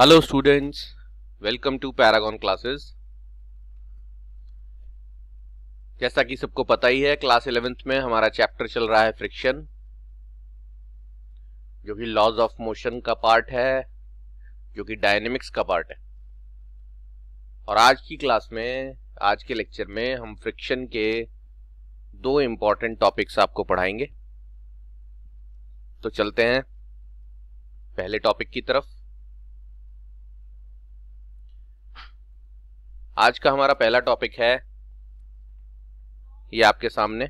Hello students welcome to Paragon classes जैसा कि सबको पता ही है क्लास इलेवेंथ में हमारा चैप्टर चल रहा है फ्रिक्शन जो कि लॉज ऑफ मोशन का पार्ट है जो कि डायनेमिक्स का पार्ट है और आज की क्लास में आज के लेक्चर में हम फ्रिक्शन के दो इम्पॉर्टेंट टॉपिक्स आपको पढ़ाएंगे तो चलते हैं पहले टॉपिक की तरफ आज का हमारा पहला टॉपिक है ये आपके सामने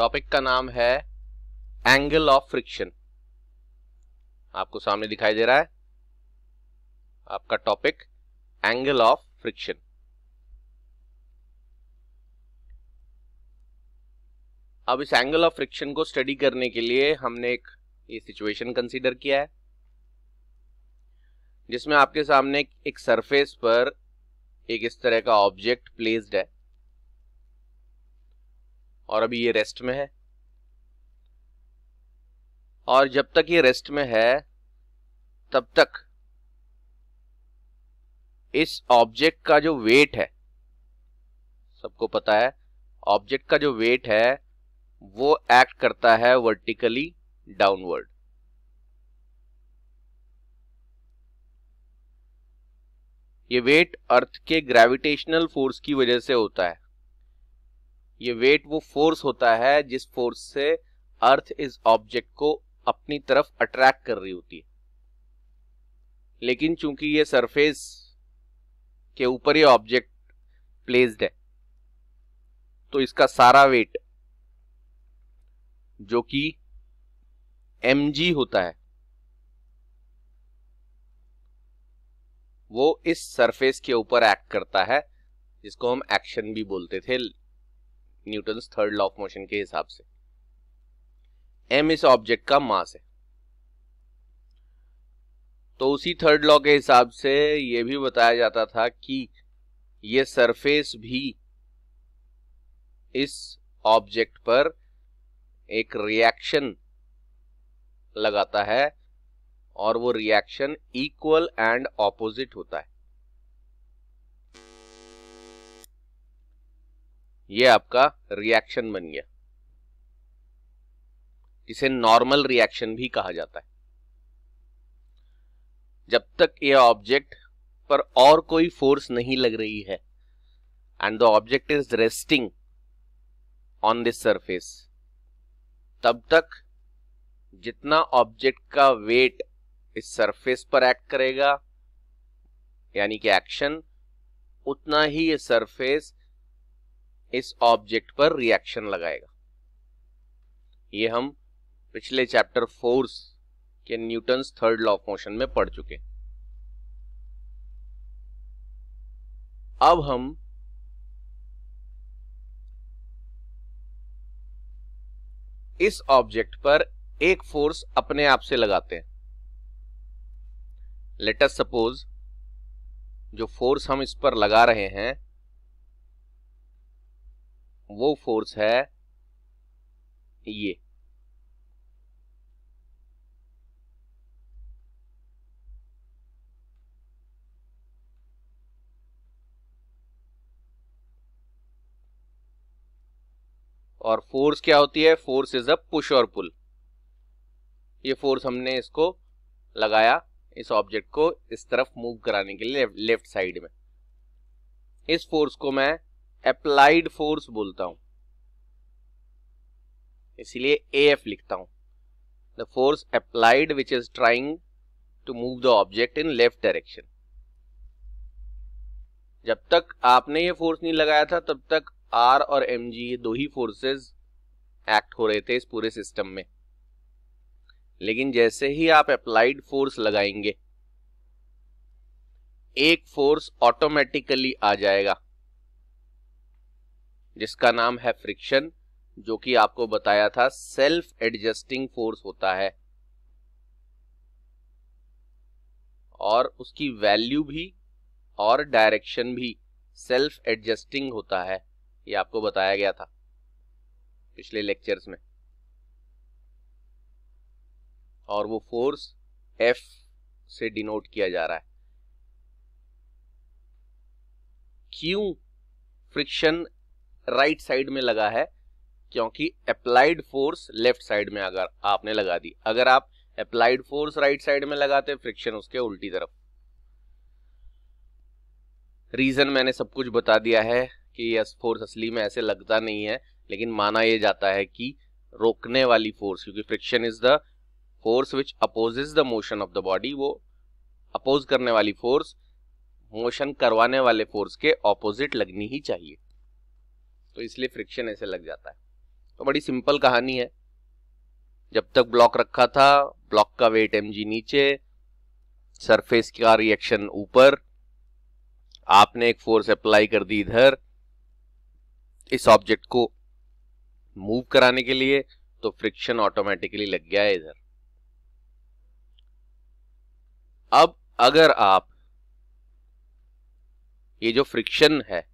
टॉपिक का नाम है एंगल ऑफ फ्रिक्शन आपको सामने दिखाई दे रहा है आपका टॉपिक एंगल ऑफ फ्रिक्शन अब इस एंगल ऑफ फ्रिक्शन को स्टडी करने के लिए हमने एक ये सिचुएशन कंसीडर किया है जिसमें आपके सामने एक सरफेस पर एक इस तरह का ऑब्जेक्ट प्लेस्ड है और अभी ये रेस्ट में है और जब तक ये रेस्ट में है तब तक इस ऑब्जेक्ट का जो वेट है सबको पता है ऑब्जेक्ट का जो वेट है वो एक्ट करता है वर्टिकली डाउनवर्ड ये वेट अर्थ के ग्रेविटेशनल फोर्स की वजह से होता है ये वेट वो फोर्स होता है जिस फोर्स से अर्थ इस ऑब्जेक्ट को अपनी तरफ अट्रैक्ट कर रही होती है लेकिन चूंकि ये सरफेस के ऊपर ही ऑब्जेक्ट प्लेस्ड है तो इसका सारा वेट जो कि एम होता है वो इस सरफेस के ऊपर एक्ट करता है जिसको हम एक्शन भी बोलते थे Newton third law of motion के हिसाब से एम इस ऑब्जेक्ट का मास है तो उसी थर्ड लॉ के हिसाब से यह भी बताया जाता था कि यह सरफेस भी इस ऑब्जेक्ट पर एक रिएक्शन लगाता है और वो रिएक्शन इक्वल एंड ऑपोजिट होता है ये आपका रिएक्शन बन गया इसे नॉर्मल रिएक्शन भी कहा जाता है जब तक ये ऑब्जेक्ट पर और कोई फोर्स नहीं लग रही है and the object is resting on this surface तब तक जितना ऑब्जेक्ट का वेट इस सरफेस पर एक्ट करेगा यानी कि एक्शन उतना ही ये सरफेस इस ऑब्जेक्ट पर रिएक्शन लगाएगा ये हम पिछले चैप्टर फोर्स के Newton third law of motion में पढ़ चुके अब हम इस ऑब्जेक्ट पर एक फोर्स अपने आप से लगाते हैं लेट अस सपोज जो फोर्स हम इस पर लगा रहे हैं वो फोर्स है ये और फोर्स क्या होती है फोर्स इज अ पुश और पुल ये फोर्स हमने इसको लगाया इस ऑब्जेक्ट को इस तरफ मूव कराने के लिए लेफ्ट साइड में इस फोर्स को मैं अप्लाइड फोर्स बोलता हूं इसीलिए ए एफ लिखता हूं the force applied which is trying to move the object in left direction जब तक आपने ये फोर्स नहीं लगाया था तब तक आर और एम जी ये दो ही फोर्सेस एक्ट हो रहे थे इस पूरे सिस्टम में लेकिन जैसे ही आप अप्लाइड फोर्स लगाएंगे एक फोर्स ऑटोमेटिकली आ जाएगा जिसका नाम है फ्रिक्शन जो कि आपको बताया था सेल्फ एडजस्टिंग फोर्स होता है और उसकी वैल्यू भी और डायरेक्शन भी सेल्फ एडजस्टिंग होता है ये आपको बताया गया था पिछले लेक्चर्स में और वो फोर्स एफ से डिनोट किया जा रहा है क्यों फ्रिक्शन राइट साइड में लगा है क्योंकि अप्लाइड फोर्स लेफ्ट साइड में अगर आपने लगा दी अगर आप अप्लाइड फोर्स राइट साइड में लगाते फ्रिक्शन उसके उल्टी तरफ रीजन मैंने सब कुछ बता दिया है कि यस फोर्स असली में ऐसे लगता नहीं है लेकिन माना यह जाता है कि रोकने वाली फोर्स क्योंकि friction is the force which opposes the motion of the body वो अपोज करने वाली फोर्स मोशन करवाने वाले फोर्स के ऑपोजिट लगनी ही चाहिए तो इसलिए फ्रिक्शन ऐसे लग जाता है तो बड़ी सिंपल कहानी है जब तक ब्लॉक रखा था ब्लॉक का वेट एम नीचे सरफेस का रिएक्शन ऊपर आपने एक फोर्स अप्लाई कर दी इधर इस ऑब्जेक्ट को मूव कराने के लिए तो फ्रिक्शन ऑटोमेटिकली लग गया है इधर अब अगर आप ये जो फ्रिक्शन है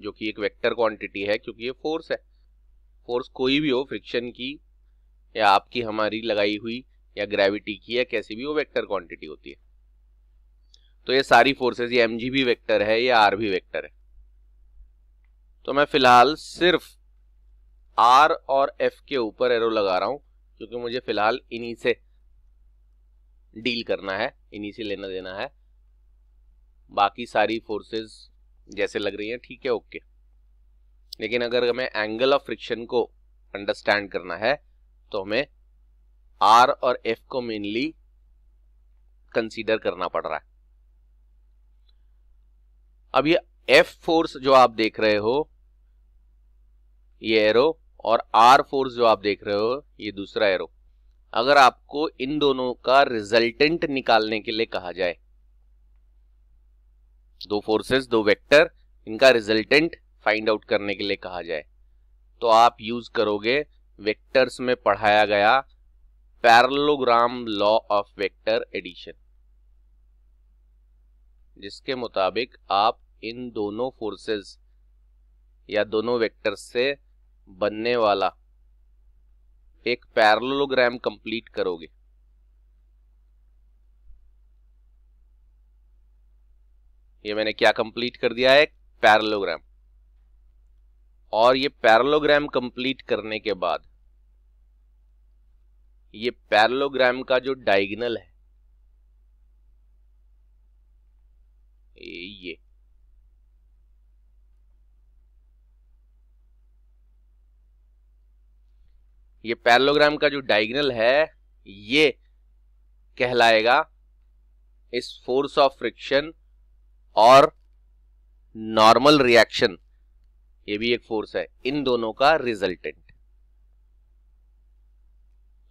जो कि एक वेक्टर क्वांटिटी है क्योंकि ये फोर्स है फोर्स कोई भी हो फ्रिक्शन की या आपकी हमारी लगाई हुई या ग्रेविटी की या कैसी भी वो वेक्टर क्वांटिटी होती है तो ये सारी फोर्सेस ये एम भी वेक्टर है या आर भी वेक्टर है तो मैं फिलहाल सिर्फ आर और एफ के ऊपर एरो लगा रहा हूं क्योंकि मुझे फिलहाल इन्हीं से डील करना है इन्हीं से लेना देना है बाकी सारी फोर्सेस जैसे लग रही है ठीक है ओके लेकिन अगर हमें एंगल ऑफ फ्रिक्शन को अंडरस्टैंड करना है तो हमें आर और एफ को मेनली कंसीडर करना पड़ रहा है अब ये एफ फोर्स जो आप देख रहे हो ये एरो और आर फोर्स जो आप देख रहे हो ये दूसरा एरो अगर आपको इन दोनों का रिजल्टेंट निकालने के लिए कहा जाए दो फोर्सेस दो वेक्टर इनका रिजल्टेंट फाइंड आउट करने के लिए कहा जाए तो आप यूज करोगे वेक्टर्स में पढ़ाया गया parallelogram law of vector addition जिसके मुताबिक आप इन दोनों फोर्सेस या दोनों वेक्टर्स से बनने वाला एक पैरलोग्राम कंप्लीट करोगे ये मैंने क्या कंप्लीट कर दिया है पैरलोग्राम और ये पैरलोग्राम कंप्लीट करने के बाद ये पैरलोग्राम का जो डायगनल है ये ये पैरलोग्राम का जो डायगनल है ये कहलाएगा इस फोर्स ऑफ फ्रिक्शन और नॉर्मल रिएक्शन ये भी एक फोर्स है इन दोनों का रिजल्टेंट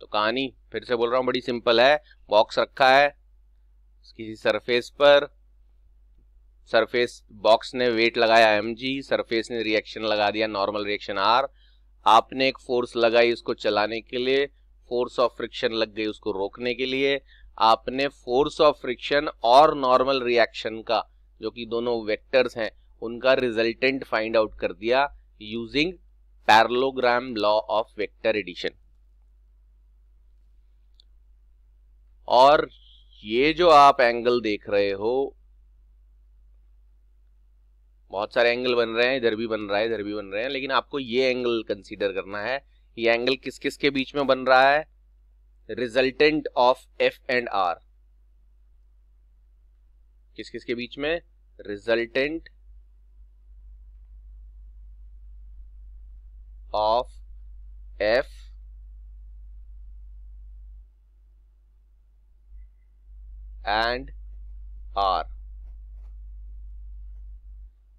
तो कहानी फिर से बोल रहा हूं बड़ी सिंपल है बॉक्स रखा है किसी सरफेस पर सरफेस बॉक्स ने वेट लगाया एम जी सरफेस ने रिएक्शन लगा दिया नॉर्मल रिएक्शन आर आपने एक फोर्स लगाई उसको चलाने के लिए फोर्स ऑफ फ्रिक्शन लग गई उसको रोकने के लिए आपने फोर्स ऑफ फ्रिक्शन और नॉर्मल रिएक्शन का जो कि दोनों वेक्टर्स हैं उनका रिजल्टेंट फाइंड आउट कर दिया using parallelogram law of vector addition और ये जो आप एंगल देख रहे हो बहुत सारे एंगल बन रहे हैं इधर भी बन रहा है इधर भी बन रहे हैं लेकिन आपको ये एंगल कंसीडर करना है ये एंगल किस किस के बीच में बन रहा है resultant of F and R किस किस के बीच में resultant of F and R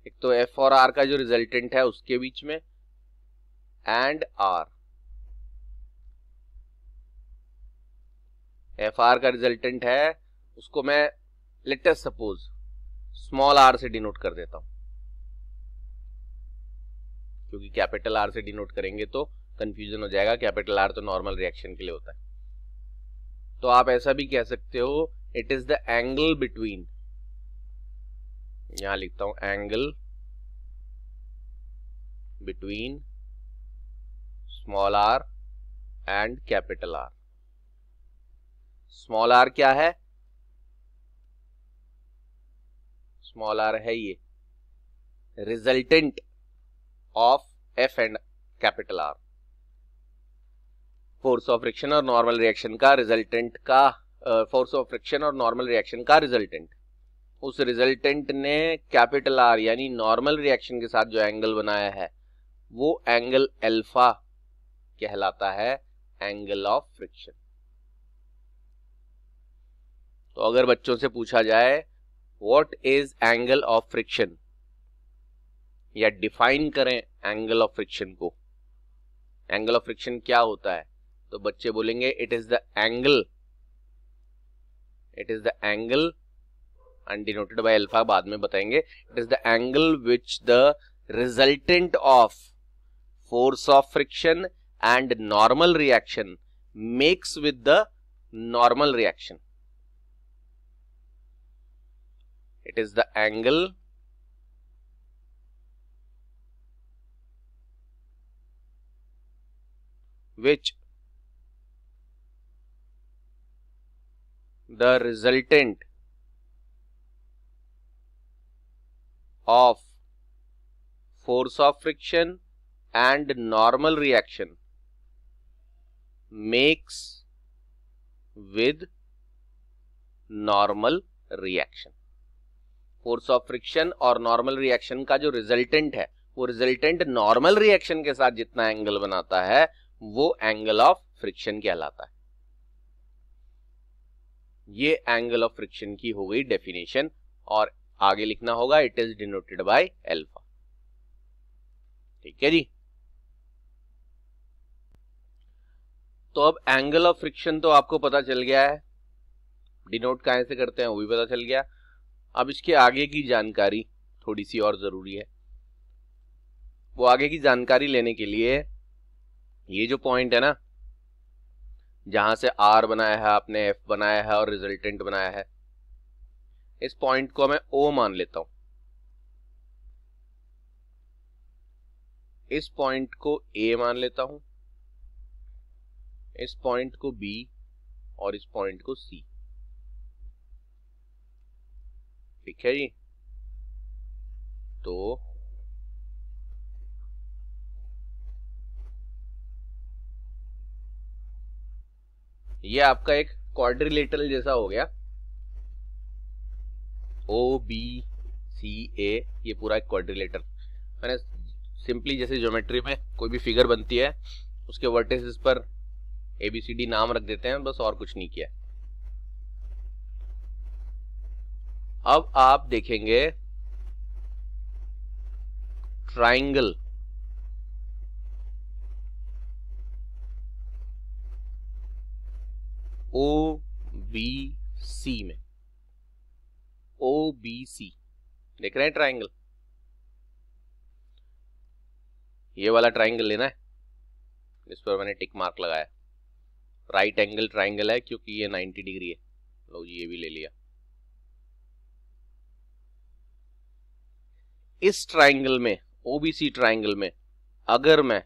एक तो एफ और आर का जो रिजल्टेंट है उसके बीच में एंड आर एफ आर का रिजल्टेंट है उसको मैं लेटेस्ट सपोज स्मॉल आर से डिनोट कर देता हूं क्योंकि कैपिटल आर से डिनोट करेंगे तो कंफ्यूजन हो जाएगा कैपिटल आर तो नॉर्मल रिएक्शन के लिए होता है तो आप ऐसा भी कह सकते हो it is the angle between यहां लिखता हूं angle between small R and capital R small R क्या है स्मॉल आर है ये resultant of F and capital R force of friction और नॉर्मल रिएक्शन का रिजल्टेंट का फोर्स ऑफ फ्रिक्शन और नॉर्मल रिएक्शन का रिजल्टेंट उस रिजल्टेंट ने कैपिटल आर यानी नॉर्मल रिएक्शन के साथ जो एंगल बनाया है वो एंगल एल्फा कहलाता है एंगल ऑफ फ्रिक्शन तो अगर बच्चों से पूछा जाए what is angle of friction या डिफाइन करें एंगल ऑफ फ्रिक्शन को एंगल ऑफ फ्रिक्शन क्या होता है तो बच्चे बोलेंगे it is the angle it is the angle and denoted by alpha बाद में बताएंगे it is the angle which the resultant of force of friction and normal reaction makes with the normal reaction it is the angle which the resultant of force of friction and normal reaction makes with normal reaction. Force of friction और normal reaction का जो resultant है वो resultant normal reaction के साथ जितना angle बनाता है वो एंगल ऑफ फ्रिक्शन कहलाता है ये एंगल ऑफ फ्रिक्शन की हो गई डेफिनेशन और आगे लिखना होगा it is denoted by alpha ठीक है जी तो अब एंगल ऑफ फ्रिक्शन तो आपको पता चल गया है डिनोट कहां से करते हैं वो भी पता चल गया अब इसके आगे की जानकारी थोड़ी सी और ज़रूरी है वो आगे की जानकारी लेने के लिए ये जो पॉइंट है ना जहाँ से आर बनाया है आपने एफ बनाया है और रिजल्टेंट बनाया है इस पॉइंट को मैं ओ मान लेता हूँ इस पॉइंट को ए मान लेता हूं इस पॉइंट को बी और इस पॉइंट को सी ठीक है जी तो ये आपका एक क्वाड्रिलेटरल जैसा हो गया ओ बी सी ए ये पूरा एक क्वाड्रिलेटर मैंने सिंपली जैसे ज्योमेट्री में कोई भी फिगर बनती है उसके वर्टिसेस पर ए बी सी डी नाम रख देते हैं बस और कुछ नहीं किया अब आप देखेंगे ट्राइंगल ओ बी सी में ओ बी सी देख रहे हैं ट्राइंगल ये वाला ट्राइंगल लेना है जिस पर मैंने टिक मार्क लगाया राइट एंगल ट्राइंगल है क्योंकि ये 90 डिग्री है लो जी ये भी ले लिया इस ट्राइंगल में ओबीसी ट्राइंगल में अगर मैं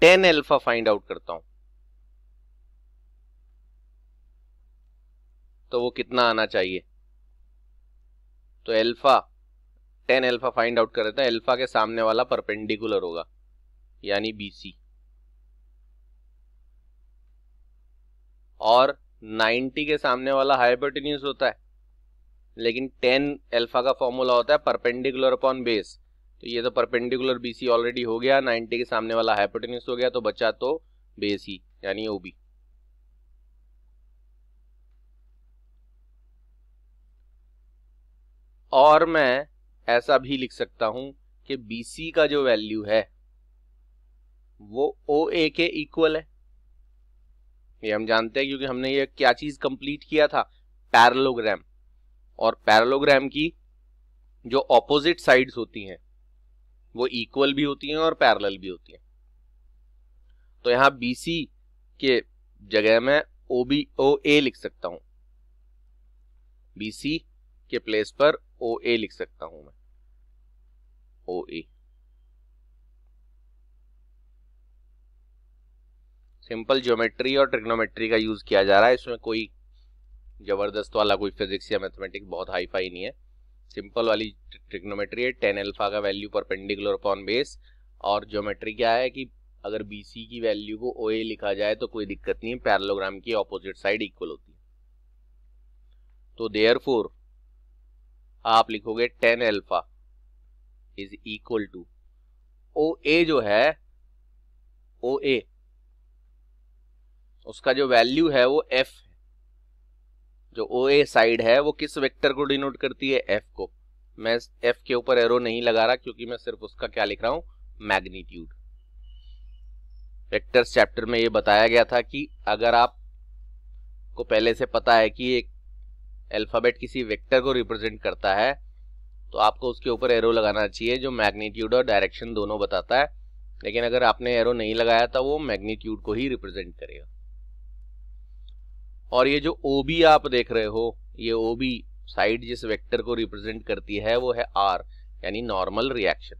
टेन एल्फा फाइंड आउट करता हूं तो वो कितना आना चाहिए तो alpha tan alpha find out कर देते हैं एल्फा के सामने वाला परपेंडिकुलर होगा यानी बीसी और 90 के सामने वाला हाइपोटेन्यूज होता है लेकिन टेन एल्फा का फॉर्मूला होता है परपेंडिकुलर अपॉन बेस तो ये तो परपेंडिकुलर बीसी ऑलरेडी हो गया 90 के सामने वाला हाइपोटेन्यूस हो गया तो बचा तो बेस ही यानी ओ बी और मैं ऐसा भी लिख सकता हूं कि बीसी का जो वैल्यू है वो ओ ए के इक्वल है ये हम जानते हैं क्योंकि हमने ये क्या चीज कंप्लीट किया था पैरलोग्राम और पैरलोग्राम की जो ऑपोजिट साइड्स होती हैं वो इक्वल भी होती हैं और पैरेलल भी होती हैं तो यहां बीसी के जगह में ओ बी ओ ए लिख सकता हूं बीसी के प्लेस पर ओ ए लिख सकता हूं मैं ओ ए सिंपल ज्योमेट्री और ट्रिग्नोमेट्री का यूज किया जा रहा है इसमें कोई ज़बरदस्त वाला तो कोई फिजिक्स या मैथमेटिक्स बहुत हाई फाई नहीं है सिंपल वाली ट्रिग्नोमेट्री है टेन एल्फा का value perpendicular upon base और ज्योमेट्री क्या है कि अगर बी सी की वैल्यू को ओ ए लिखा जाए तो कोई दिक्कत नहीं है पैरलोग्राम की ऑपोजिट साइड इक्वल होती है तो देयर फोर आप लिखोगे tan alpha is equal to O A जो है ओ ए उसका जो वैल्यू है वो एफ जो ओ ए साइड है वो किस वेक्टर को डिनोट करती है एफ को मैं एफ के ऊपर एरो नहीं लगा रहा क्योंकि मैं सिर्फ उसका क्या लिख रहा हूँ मैग्नीट्यूड वेक्टर्स चैप्टर में ये बताया गया था कि अगर आप को पहले से पता है कि एक अल्फाबेट किसी वेक्टर को रिप्रेजेंट करता है तो आपको उसके ऊपर एरो लगाना चाहिए जो मैग्नीट्यूड और डायरेक्शन दोनों बताता है लेकिन अगर आपने एरो नहीं लगाया था तो वो मैग्नीट्यूड को ही रिप्रेजेंट करेगा और ये जो ओ बी आप देख रहे हो ये ओ बी साइड जिस वेक्टर को रिप्रेजेंट करती है वो है आर यानी नॉर्मल रिएक्शन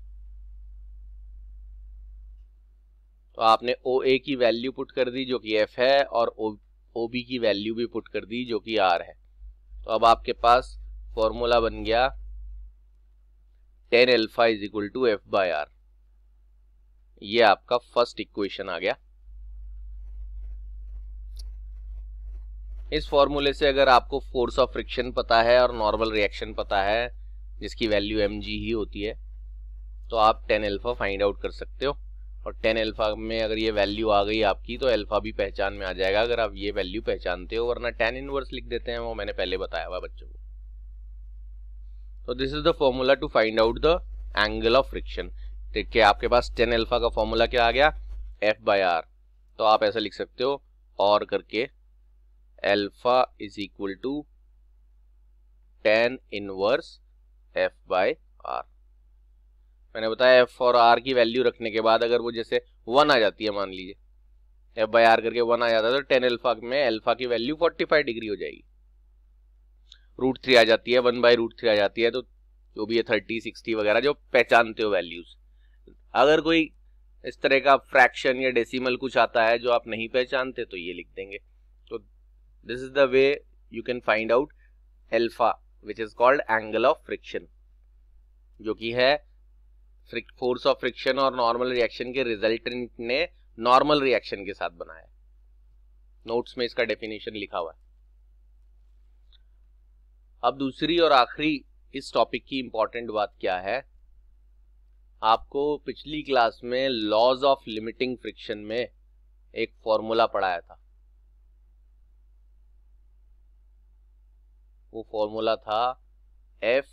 तो आपने ओ ए की वैल्यू पुट कर दी जो कि एफ है और ओ बी की वैल्यू भी पुट कर दी जो कि आर है तो अब आपके पास फॉर्मूला बन गया tan alpha is equal to F by R ये आपका फर्स्ट इक्वेशन आ गया इस फॉर्मूले से अगर आपको फोर्स ऑफ फ्रिक्शन पता है और नॉर्मल रिएक्शन पता है जिसकी वैल्यू एम ही होती है तो आप टेन एल्फ़ा फाइंड आउट कर सकते हो और टेन एल्फ़ा में अगर ये वैल्यू आ गई आपकी तो एल्फ़ा भी पहचान में आ जाएगा अगर आप ये वैल्यू पहचानते हो वरना टेन इनवर्स लिख देते हैं वो मैंने पहले बताया हुआ बच्चों को तो this is the formula to find out the angle of friction देखिए आपके पास टेन एल्फा का फॉर्मूला क्या आ गया एफ बाई आर तो आप ऐसा लिख सकते हो और करके alpha is equal to tan inverse F by R मैंने बताया एफ और आर की वैल्यू रखने के बाद अगर वो जैसे वन आ जाती है मान लीजिए एफ बाई आर करके वन आ जाता है तो टेन अल्फा में अल्फा की वैल्यू फोर्टी फाइव डिग्री हो जाएगी रूट थ्री आ जाती है वन बाय रूट थ्री आ जाती है तो जो भी है थर्टी सिक्सटी वगैरह जो पहचानते हो वैल्यूज अगर कोई इस तरह का फ्रैक्शन या डेसिमल कुछ आता है जो आप नहीं पहचानते तो ये लिख देंगे This is the way you can find out alpha which is called angle of friction जो कि है फोर्स ऑफ फ्रिक्शन और नॉर्मल रिएक्शन के रिजल्टेंट ने नॉर्मल रिएक्शन के साथ बनाया नोट्स में इसका डेफिनेशन लिखा हुआ है अब दूसरी और आखिरी इस टॉपिक की इंपॉर्टेंट बात क्या है आपको पिछली क्लास में लॉज ऑफ लिमिटिंग फ्रिक्शन में एक फॉर्मूला पढ़ाया था वो फॉर्मूला था F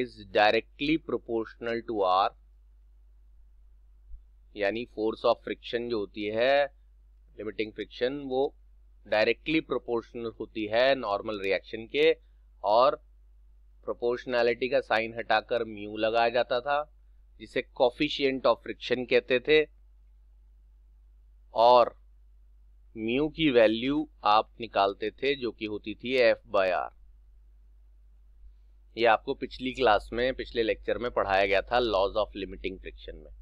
is directly proportional to R यानी फोर्स ऑफ फ्रिक्शन जो होती है लिमिटिंग फ्रिक्शन वो डायरेक्टली प्रोपोर्शनल होती है नॉर्मल रिएक्शन के और प्रोपोर्शनैलिटी का साइन हटाकर म्यू लगाया जाता था जिसे कॉफिशियंट ऑफ फ्रिक्शन कहते थे और म्यू की वैल्यू आप निकालते थे जो कि होती थी एफ बाय आर ये आपको पिछली क्लास में पिछले लेक्चर में पढ़ाया गया था लॉज ऑफ लिमिटिंग फ्रिक्शन में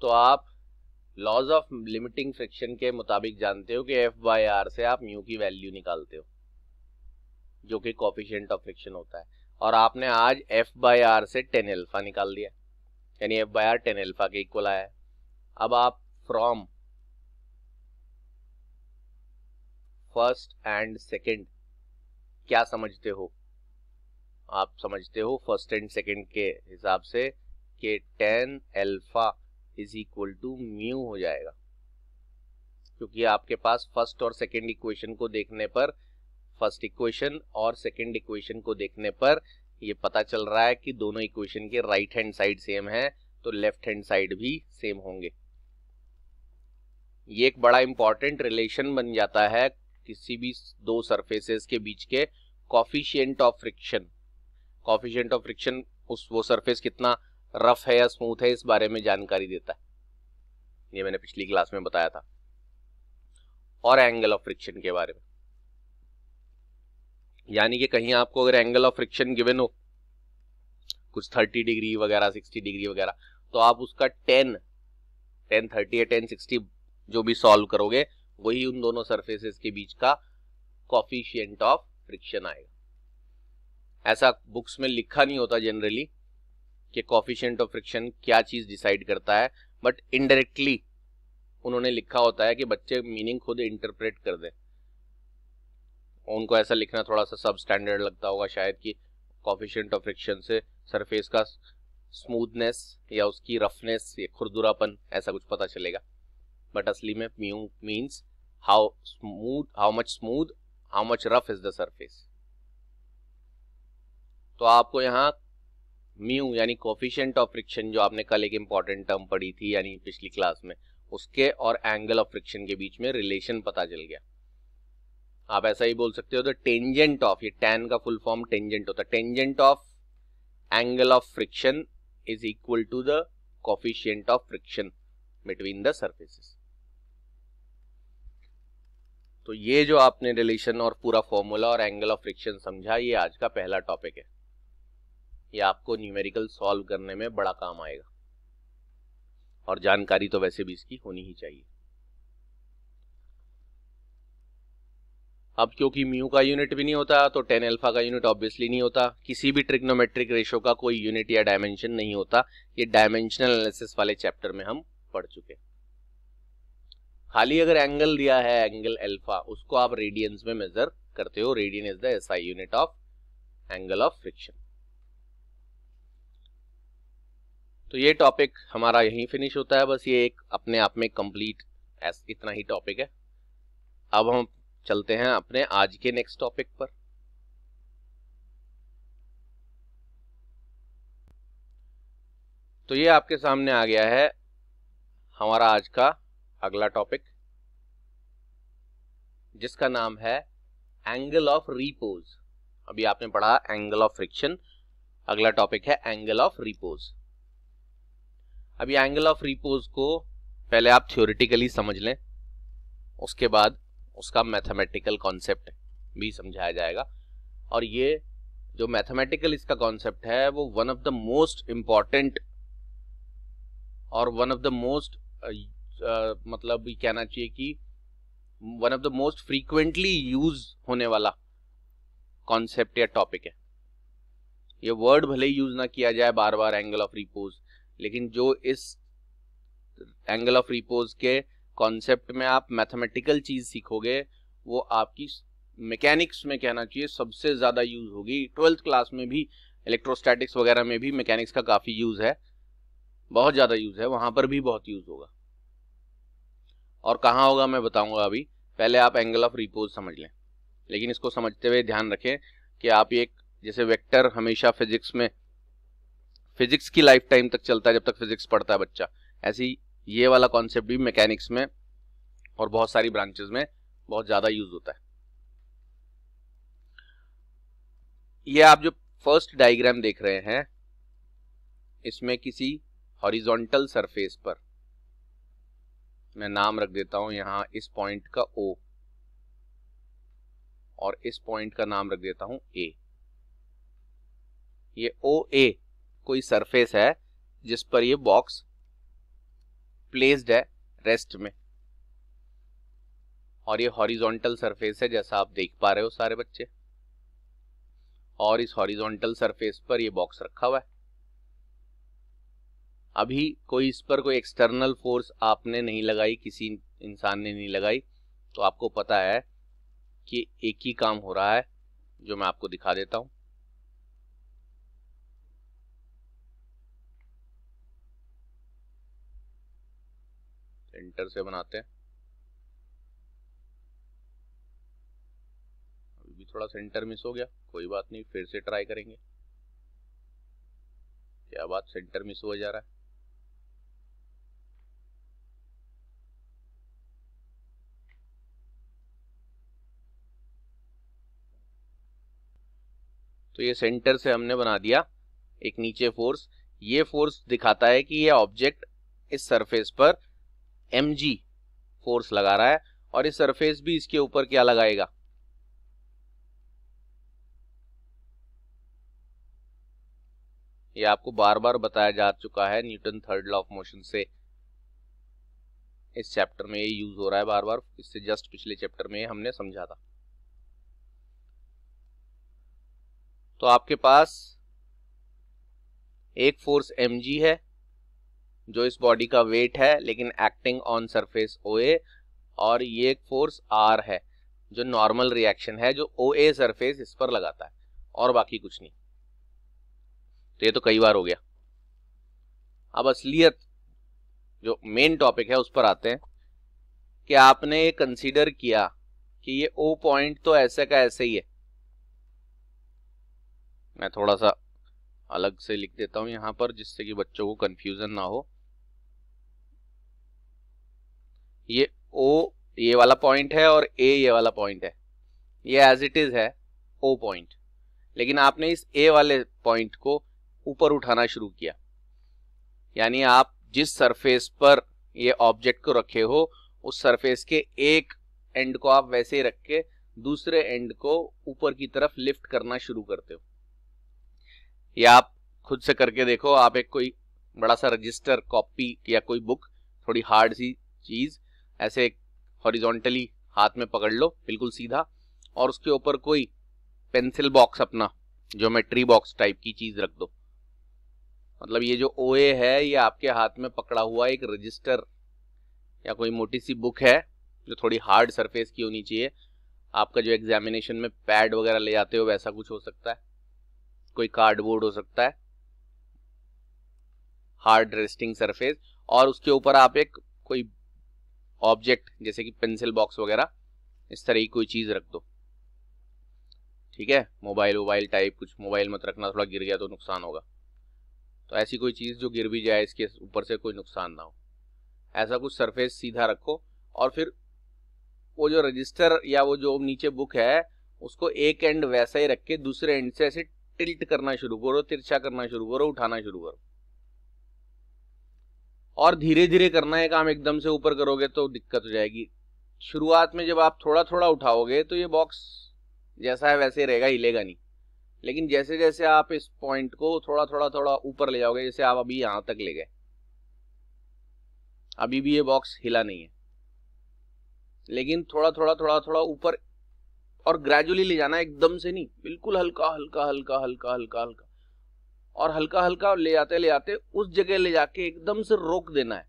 तो आप लॉज ऑफ लिमिटिंग फ्रिक्शन के मुताबिक जानते हो कि एफ बाई आर से आप म्यू की वैल्यू निकालते हो जो कि कॉफिशेंट ऑफ फ्रिक्शन होता है और आपने आज एफ बाई आर से टेन एल्फा निकाल दिया यानी F by R tan alpha के इक्वल आया है अब आप फ्रॉम फर्स्ट एंड सेकेंड क्या समझते हो आप समझते हो फर्स्ट एंड सेकेंड के हिसाब से कि tan alpha is equal to mu हो जाएगा क्योंकि आपके पास फर्स्ट और सेकेंड इक्वेशन को देखने पर फर्स्ट इक्वेशन और सेकेंड इक्वेशन को देखने पर ये पता चल रहा है कि दोनों इक्वेशन के राइट हैंड साइड सेम है तो लेफ्ट हैंड साइड भी सेम होंगे ये एक बड़ा इंपॉर्टेंट रिलेशन बन जाता है किसी भी दो सरफेसेस के बीच के coefficient of friction coefficient of friction उस वो सरफेस कितना रफ है या स्मूथ है इस बारे में जानकारी देता है ये मैंने पिछली क्लास में बताया था और एंगल ऑफ फ्रिक्शन के बारे में यानी कि कहीं आपको अगर एंगल ऑफ फ्रिक्शन गिवन हो कुछ थर्टी डिग्री वगैरह सिक्सटी डिग्री वगैरह तो आप उसका टेन टेन थर्टी या टेन सिक्सटी जो भी सॉल्व करोगे वही उन दोनों सरफेसेस के बीच का कॉफिशियंट ऑफ फ्रिक्शन आएगा ऐसा बुक्स में लिखा नहीं होता जनरली कि कॉफिशियंट ऑफ फ्रिक्शन क्या चीज डिसाइड करता है बट इनडायरेक्टली उन्होंने लिखा होता है कि बच्चे मीनिंग खुद इंटरप्रेट कर दें उनको ऐसा लिखना थोड़ा सा सब स्टैंडर्ड लगता होगा शायद कि कॉफिशियंट ऑफ फ्रिक्शन से सरफेस का स्मूथनेस या उसकी रफनेस या खुरदुरापन ऐसा कुछ पता चलेगा बट असली में mu means how smooth how much smooth how much rough is the surface तो आपको यहाँ म्यू यानी कोफिशेंट ऑफ फ्रिक्शन जो आपने कल एक इम्पॉर्टेंट टर्म पढ़ी थी यानी पिछली क्लास में उसके और एंगल ऑफ फ्रिक्शन के बीच में रिलेशन पता चल गया आप ऐसा ही बोल सकते हो तो टेंजेंट ऑफ ये टैन का फुल फॉर्म टेंजेंट होता है tangent of angle of friction is equal to the coefficient of friction between the surfaces तो ये जो आपने रिलेशन और पूरा फॉर्मूला और एंगल ऑफ फ्रिक्शन समझा ये आज का पहला टॉपिक है ये आपको न्यूमेरिकल सॉल्व करने में बड़ा काम आएगा और जानकारी तो वैसे भी इसकी होनी ही चाहिए अब क्योंकि म्यू का यूनिट भी नहीं होता तो टेन एल्फा का यूनिट ऑब्वियसली नहीं होता किसी भी ट्रिग्नोमेट्रिक रेशो का कोई यूनिट या डायमेंशन नहीं होता ये डायमेंशनल एनालिसिस वाले चैप्टर में हम पढ़ चुके हैं खाली अगर एंगल दिया है एंगल एल्फा उसको आप रेडियंस में मेजर करते हो radian is the SI unit of angle of friction तो ये टॉपिक हमारा यहीं फिनिश होता है बस ये एक अपने आप में कंप्लीट इतना ही टॉपिक है अब हम चलते हैं अपने आज के नेक्स्ट टॉपिक पर तो ये आपके सामने आ गया है हमारा आज का अगला टॉपिक जिसका नाम है एंगल ऑफ रिपोज अभी आपने पढ़ा एंगल ऑफ फ्रिक्शन अगला टॉपिक है एंगल ऑफ रिपोज अभी एंगल ऑफ रिपोज को पहले आप थ्योरिटिकली समझ लें उसके बाद उसका मैथमेटिकल कॉन्सेप्ट भी समझाया जाएगा और ये जो मैथमेटिकल इसका कॉन्सेप्ट है वो one of the most important और वन ऑफ द मोस्ट मतलब कहना चाहिए कि one of the most frequently use होने वाला कॉन्सेप्ट या टॉपिक है ये वर्ड भले ही यूज ना किया जाए बार बार एंगल ऑफ रिपोज लेकिन जो इस एंगल ऑफ रिपोज के कॉन्सेप्ट में आप मैथमेटिकल चीज सीखोगे वो आपकी मैकेनिक्स में कहना चाहिए सबसे ज्यादा यूज होगी ट्वेल्थ क्लास में भी इलेक्ट्रोस्टैटिक्स वगैरह में भी मैकेनिक्स का काफी यूज है बहुत ज्यादा यूज है वहां पर भी बहुत यूज होगा और कहाँ होगा मैं बताऊंगा अभी पहले आप एंगल ऑफ रिपोज समझ लें लेकिन इसको समझते हुए ध्यान रखें कि आप एक जैसे वेक्टर हमेशा फिजिक्स में फिजिक्स की लाइफ टाइम तक चलता है जब तक फिजिक्स पढ़ता है बच्चा ऐसी ये वाला कॉन्सेप्ट भी मैकेनिक्स में और बहुत सारी ब्रांचेज में बहुत ज़्यादा यूज होता है ये आप जो फर्स्ट डायग्राम देख रहे हैं इसमें किसी हॉरिजॉन्टल सरफेस पर मैं नाम रख देता हूं यहाँ इस पॉइंट का ओ और इस पॉइंट का नाम रख देता हूं ए ये ओ ए कोई सरफेस है जिस पर ये बॉक्स प्लेस्ड है रेस्ट में और ये हॉरिजॉन्टल सरफेस है जैसा आप देख पा रहे हो सारे बच्चे और इस हॉरिजॉन्टल सरफेस पर ये बॉक्स रखा हुआ है अभी कोई इस पर कोई एक्सटर्नल फोर्स आपने नहीं लगाई किसी इंसान ने नहीं लगाई तो आपको पता है कि एक ही काम हो रहा है जो मैं आपको दिखा देता हूं सेंटर से बनाते हैं अभी भी थोड़ा सेंटर मिस हो गया कोई बात नहीं फिर से ट्राई करेंगे क्या बात सेंटर मिस हो जा रहा है तो ये सेंटर से हमने बना दिया एक नीचे फोर्स ये फोर्स दिखाता है कि ये ऑब्जेक्ट इस सरफेस पर एम फोर्स लगा रहा है और इस सरफेस भी इसके ऊपर क्या लगाएगा ये आपको बार बार बताया जा चुका है Newton third law of motion से इस चैप्टर में ये यूज हो रहा है बार बार इससे जस्ट पिछले चैप्टर में हमने समझा था तो आपके पास एक फोर्स एम है जो इस बॉडी का वेट है लेकिन एक्टिंग ऑन सरफेस ओ और ये एक फोर्स आर है जो नॉर्मल रिएक्शन है जो ओ ए सरफेस इस पर लगाता है और बाकी कुछ नहीं तो ये तो कई बार हो गया अब असलियत जो मेन टॉपिक है उस पर आते हैं कि आपने ये कंसीडर किया कि ये ओ पॉइंट तो ऐसे का ऐसे ही है मैं थोड़ा सा अलग से लिख देता हूं यहां पर जिससे कि बच्चों को कंफ्यूजन ना हो ये ओ ये वाला पॉइंट है और ए ये वाला पॉइंट है ये एज इट इज है ओ पॉइंट लेकिन आपने इस ए वाले पॉइंट को ऊपर उठाना शुरू किया यानी आप जिस सरफेस पर ये ऑब्जेक्ट को रखे हो उस सरफेस के एक एंड को आप वैसे ही रख के दूसरे एंड को ऊपर की तरफ लिफ्ट करना शुरू करते हो या आप खुद से करके देखो आप एक कोई बड़ा सा रजिस्टर कॉपी या कोई बुक थोड़ी हार्ड सी चीज़ ऐसे हॉरिजॉन्टली हाथ में पकड़ लो बिल्कुल सीधा और उसके ऊपर कोई पेंसिल बॉक्स अपना ज्योमेट्री बॉक्स टाइप की चीज़ रख दो मतलब ये जो ओ है ये आपके हाथ में पकड़ा हुआ एक रजिस्टर या कोई मोटी सी बुक है जो थोड़ी हार्ड सरफेस की होनी चाहिए आपका जो एग्जामिनेशन में पैड वगैरह ले जाते हो वैसा कुछ हो सकता है कोई कार्डबोर्ड हो सकता है हार्ड रेस्टिंग सरफेस और उसके ऊपर आप एक कोई ऑब्जेक्ट जैसे कि पेंसिल बॉक्स वगैरह इस तरह की कोई चीज़ रख दो ठीक है मोबाइल वोबाइल टाइप कुछ मोबाइल मत रखना थोड़ा गिर गया तो नुकसान होगा तो ऐसी कोई चीज़ जो गिर भी जाए इसके ऊपर से कोई नुकसान ना हो ऐसा कुछ सरफेस सीधा रखो और फिर वो जो रजिस्टर या वो जो नीचे बुक है उसको एक एंड वैसा ही रख के दूसरे एंड से ऐसे टिल्ट करना शुरू करो तिरछा करना शुरू करो उठाना शुरू करो और धीरे धीरे करना है काम एकदम से ऊपर करोगे तो दिक्कत हो जाएगी शुरुआत में जब आप थोड़ा थोड़ा उठाओगे तो ये बॉक्स जैसा है वैसे रहेगा हिलेगा नहीं लेकिन जैसे जैसे आप इस पॉइंट को थोड़ा थोड़ा थोड़ा ऊपर ले जाओगे जैसे आप अभी यहां तक ले गए अभी भी ये बॉक्स हिला नहीं है लेकिन थोड़ा थोड़ा थोड़ा थोड़ा ऊपर और ग्रेजुअली ले जाना एकदम से नहीं बिल्कुल हल्का हल्का हल्का हल्का हल्का हल्का और हल्का हल्का ले जाते ले जाते उस जगह ले जाके एकदम से रोक देना है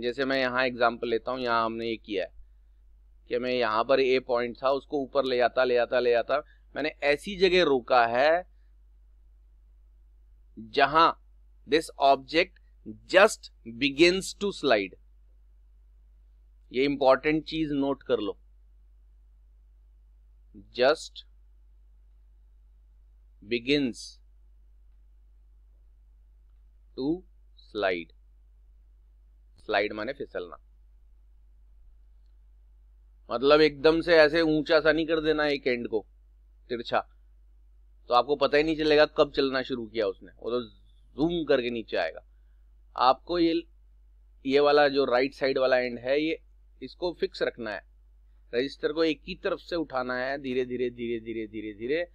जैसे मैं यहाँ एग्जाम्पल लेता हूँ यहाँ हमने ये किया है कि मैं यहाँ पर ए पॉइंट था उसको ऊपर ले जाता ले जाता ले जाता मैंने ऐसी जगह रोका है जहां this object just begins to slide ये इंपॉर्टेंट चीज नोट कर लो just begins to slide slide माने फिसलना मतलब एकदम से ऐसे ऊंचा सा नहीं कर देना एक एंड को तिरछा तो आपको पता ही नहीं चलेगा कब चलना शुरू किया उसने वो तो जूम करके नीचे आएगा आपको ये ये वाला जो राइट साइड वाला एंड है ये इसको फिक्स रखना है रजिस्टर को एक ही तरफ से उठाना है धीरे धीरे धीरे धीरे धीरे धीरे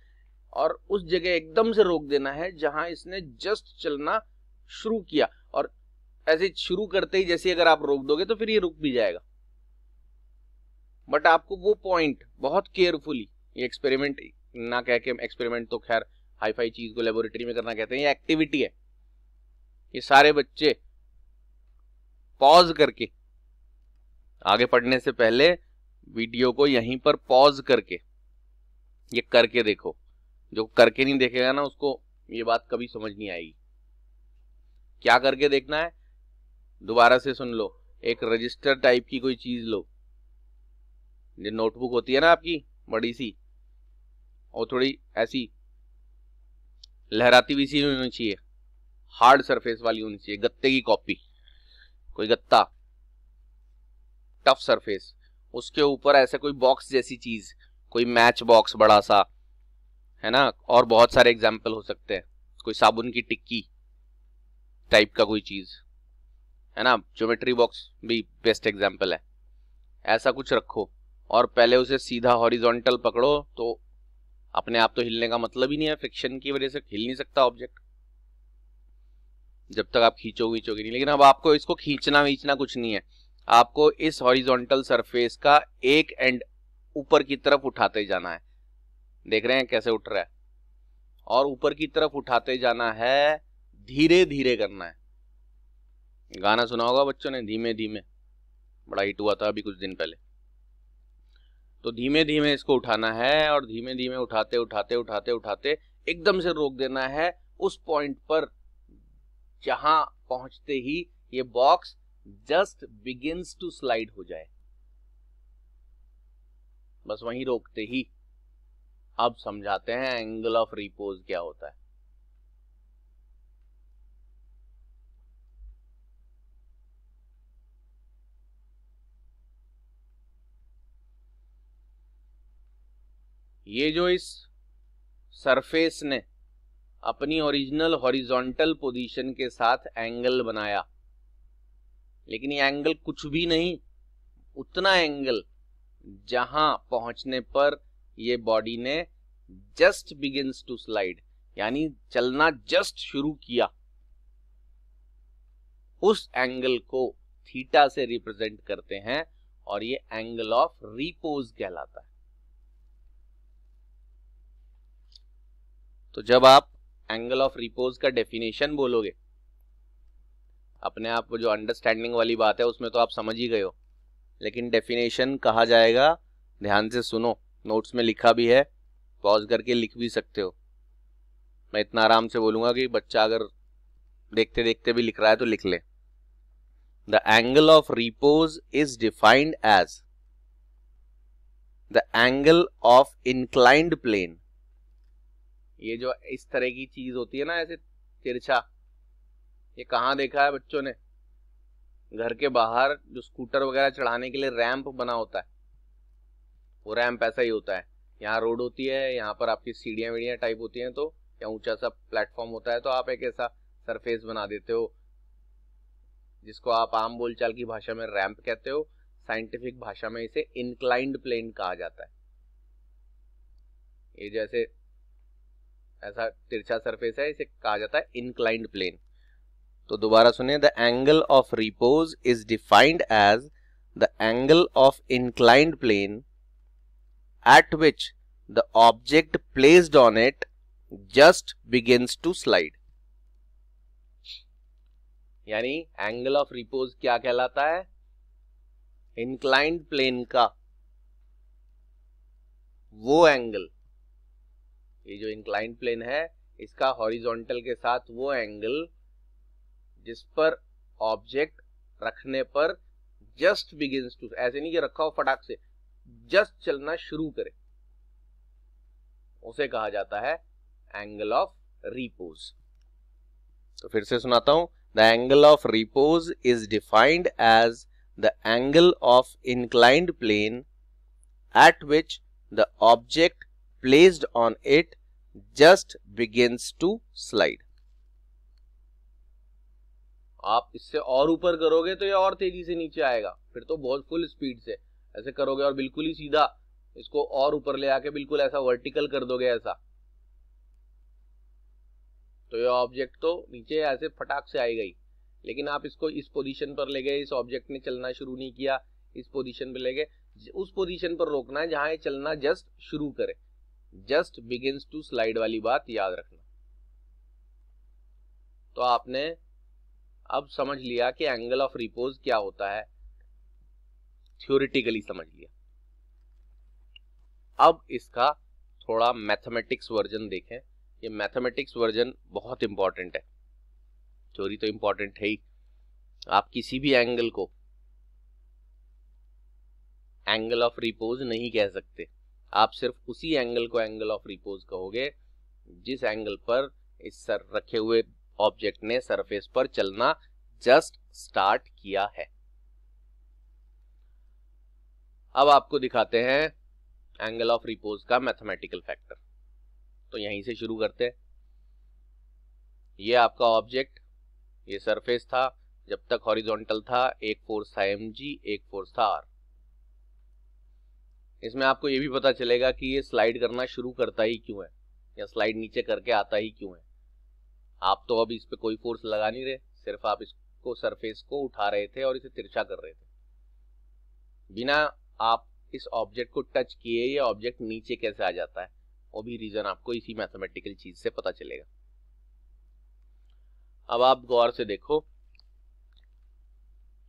और उस जगह एकदम से रोक देना है जहां इसने जस्ट चलना शुरू किया और ऐसे शुरू करते ही जैसे अगर आप रोक दोगे तो फिर ये रुक भी जाएगा बट आपको वो पॉइंट बहुत केयरफुली ये एक्सपेरिमेंट ना कह के एक्सपेरिमेंट तो खैर हाईफाई चीज को लेबोरेटरी में करना कहते हैं ये एक्टिविटी है ये सारे बच्चे पॉज करके आगे पढ़ने से पहले वीडियो को यहीं पर पॉज करके ये करके देखो जो करके नहीं देखेगा ना उसको ये बात कभी समझ नहीं आएगी क्या करके देखना है दोबारा से सुन लो एक रजिस्टर टाइप की कोई चीज लो जो नोटबुक होती है ना आपकी बड़ी सी और थोड़ी ऐसी लहराती हुई सी होनी चाहिए हार्ड सरफेस वाली होनी चाहिए गत्ते की कॉपी कोई गत्ता टफ सरफेस उसके ऊपर ऐसे कोई बॉक्स जैसी चीज कोई मैच बॉक्स बड़ा सा है ना और बहुत सारे एग्जाम्पल हो सकते हैं कोई साबुन की टिक्की टाइप का कोई चीज है ना ज्योमेट्री बॉक्स भी बेस्ट एग्जाम्पल है ऐसा कुछ रखो और पहले उसे सीधा हॉरिजॉन्टल पकड़ो तो अपने आप तो हिलने का मतलब ही नहीं है फ्रिक्शन की वजह से हिल नहीं सकता ऑब्जेक्ट जब तक आप खींचो खींचोगे नहीं लेकिन अब आपको इसको खींचना वींचना कुछ नहीं है आपको इस हॉरिजॉन्टल सरफेस का एक एंड ऊपर की तरफ उठाते जाना है देख रहे हैं कैसे उठ रहा है और ऊपर की तरफ उठाते जाना है धीरे धीरे करना है गाना सुना होगा बच्चों ने धीमे धीमे बड़ा हिट हुआ था अभी कुछ दिन पहले तो धीमे धीमे इसको उठाना है और धीमे धीमे उठाते उठाते उठाते उठाते एकदम से रोक देना है उस पॉइंट पर जहां पहुंचते ही ये box just begins to slide हो जाए बस वहीं रोकते ही अब समझाते हैं एंगल ऑफ रिपोज क्या होता है ये जो इस सरफेस ने अपनी ओरिजिनल हॉरिजॉन्टल पोजीशन के साथ एंगल बनाया लेकिन ये एंगल कुछ भी नहीं उतना एंगल जहां पहुंचने पर ये बॉडी ने जस्ट बिगिंस टू स्लाइड यानी चलना जस्ट शुरू किया उस एंगल को थीटा से रिप्रेजेंट करते हैं और ये एंगल ऑफ रिपोज कहलाता है तो जब आप एंगल ऑफ रिपोज का डेफिनेशन बोलोगे अपने आप जो अंडरस्टैंडिंग वाली बात है उसमें तो आप समझ ही गए हो लेकिन डेफिनेशन कहा जाएगा ध्यान से सुनो नोट्स में लिखा भी है पॉज करके लिख भी सकते हो मैं इतना आराम से बोलूँगा कि बच्चा अगर देखते देखते भी लिख रहा है तो लिख ले the angle of repose is defined as the angle of inclined plane ये जो इस तरह की चीज होती है ना ऐसे तिरछा ये कहाँ देखा है बच्चों ने घर के बाहर जो स्कूटर वगैरह चढ़ाने के लिए रैंप बना होता है वो रैंप ऐसा ही होता है यहाँ रोड होती है यहाँ पर आपकी सीढ़ियाँ वीढ़ियाँ टाइप होती हैं तो या ऊंचा सा प्लेटफॉर्म होता है तो आप एक ऐसा सरफेस बना देते हो जिसको आप आम बोलचाल की भाषा में रैंप कहते हो साइंटिफिक भाषा में इसे इनक्लाइंड प्लेन कहा जाता है ये जैसे ऐसा तिरछा सरफेस है इसे कहा जाता है इनक्लाइंड प्लेन तो दोबारा सुने the angle of repose is defined as the angle of inclined plane at which the object placed on it just begins to slide यानी एंगल ऑफ रिपोज क्या कहलाता है इंक्लाइंड प्लेन का वो एंगल ये जो इंक्लाइंड प्लेन है इसका हॉरिजॉन्टल के साथ वो एंगल जिस पर ऑब्जेक्ट रखने पर जस्ट बिगिन टू ऐसे नहीं कि रखा हो फटाक से जस्ट चलना शुरू करे उसे कहा जाता है एंगल ऑफ रिपोज तो फिर से सुनाता हूं the angle of repose is defined as the angle of inclined plane at which the object placed on it just begin to slide आप इससे और ऊपर करोगे तो ये और तेजी से नीचे आएगा फिर तो बहुत फुल स्पीड से ऐसे करोगे और बिल्कुल ही सीधा इसको और ऊपर ले आके बिल्कुल ऐसा वर्टिकल कर दोगे ऐसा तो ये ऑब्जेक्ट तो नीचे ऐसे फटाक से आई गई लेकिन आप इसको इस पोजीशन पर ले गए इस ऑब्जेक्ट ने चलना शुरू नहीं किया इस पोजीशन पर ले गए उस पोजीशन पर रोकना है जहां ये चलना जस्ट शुरू करे जस्ट बिगिंस टू स्लाइड वाली बात याद रखना तो आपने अब समझ लिया कि एंगल ऑफ रिपोज क्या होता है थ्योरिटिकली समझ लिया अब इसका थोड़ा मैथमेटिक्स वर्जन देखें ये मैथमेटिक्स वर्जन बहुत इंपॉर्टेंट है थ्योरी तो इंपॉर्टेंट है ही आप किसी भी एंगल को एंगल ऑफ रिपोज नहीं कह सकते आप सिर्फ उसी एंगल को एंगल ऑफ रिपोज कहोगे जिस एंगल पर इस सर रखे हुए ऑब्जेक्ट ने सरफेस पर चलना जस्ट स्टार्ट किया है अब आपको दिखाते हैं एंगल ऑफ रिपोज का मैथमेटिकल फैक्टर तो यहीं से शुरू करते हैं ये आपका ऑब्जेक्ट ये सरफेस था जब तक हॉरिजॉन्टल था एक फोर्स था एम एक फोर्स था आर इसमें आपको ये भी पता चलेगा कि ये स्लाइड करना शुरू करता ही क्यों है या स्लाइड नीचे करके आता ही क्यों है आप तो अब इस पर कोई फोर्स लगा नहीं रहे सिर्फ आप इसको सरफेस को उठा रहे थे और इसे तिरछा कर रहे थे बिना आप इस ऑब्जेक्ट को टच किए ये ऑब्जेक्ट नीचे कैसे आ जाता है वो भी रीजन आपको इसी मैथमेटिकल चीज से पता चलेगा अब आप गौर से देखो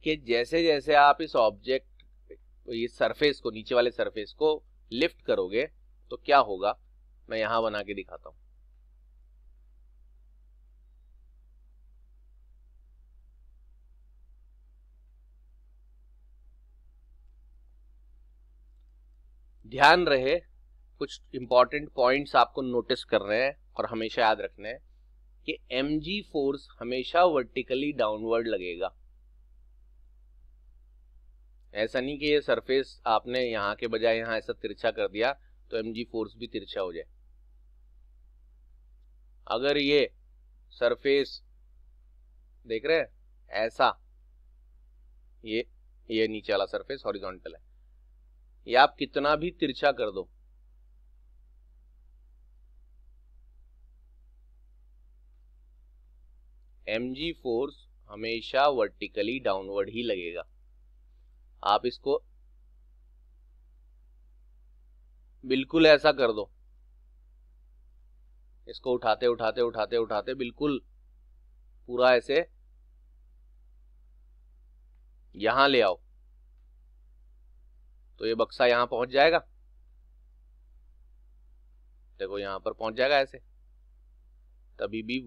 कि जैसे जैसे आप इस ऑब्जेक्ट ये सरफेस को नीचे वाले सरफेस को लिफ्ट करोगे तो क्या होगा मैं यहां बना के दिखाता हूं ध्यान रहे कुछ इंपॉर्टेंट पॉइंट्स आपको नोटिस कर रहे हैं और हमेशा याद रखना है कि एम जी फोर्स हमेशा वर्टिकली डाउनवर्ड लगेगा ऐसा नहीं कि ये सरफेस आपने यहाँ के बजाय यहाँ ऐसा तिरछा कर दिया तो एम जी फोर्स भी तिरछा हो जाए अगर ये सरफेस देख रहे हैं ऐसा ये ये नीचे वाला सरफेस हॉरिजॉन्टल है या आप कितना भी तिरछा कर दो एम जी फोर्स हमेशा वर्टिकली डाउनवर्ड ही लगेगा आप इसको बिल्कुल ऐसा कर दो इसको उठाते उठाते उठाते उठाते बिल्कुल पूरा ऐसे यहां ले आओ तो ये बक्सा यहां पहुंच जाएगा देखो यहां पर पहुंच जाएगा ऐसे तभी भी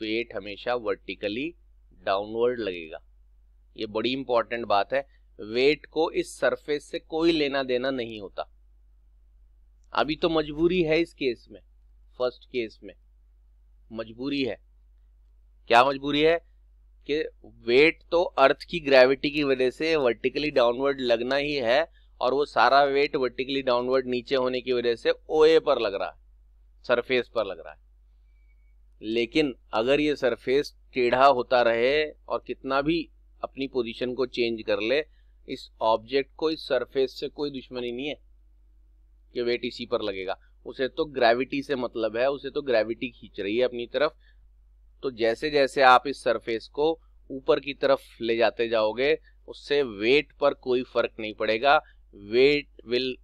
वेट हमेशा वर्टिकली डाउनवर्ड लगेगा ये बड़ी इंपॉर्टेंट बात है वेट को इस सरफेस से कोई लेना देना नहीं होता अभी तो मजबूरी है इस केस में फर्स्ट केस में मजबूरी है क्या मजबूरी है कि वेट तो अर्थ की ग्रेविटी की वजह से वर्टिकली डाउनवर्ड लगना ही है और वो सारा वेट वर्टिकली डाउनवर्ड नीचे होने की वजह से ओए पर लग रहा है सरफेस पर लग रहा है लेकिन अगर ये सरफेस टेढ़ा होता रहे और कितना भी अपनी पोजीशन को चेंज कर ले इस ऑब्जेक्ट को इस सरफेस से कोई दुश्मनी नहीं है कि वेट इसी पर लगेगा उसे तो ग्रेविटी से मतलब है उसे तो ग्रेविटी खींच रही है अपनी तरफ तो जैसे जैसे आप इस सरफेस को ऊपर की तरफ ले जाते जाओगे उससे वेट पर कोई फर्क नहीं पड़ेगा weight will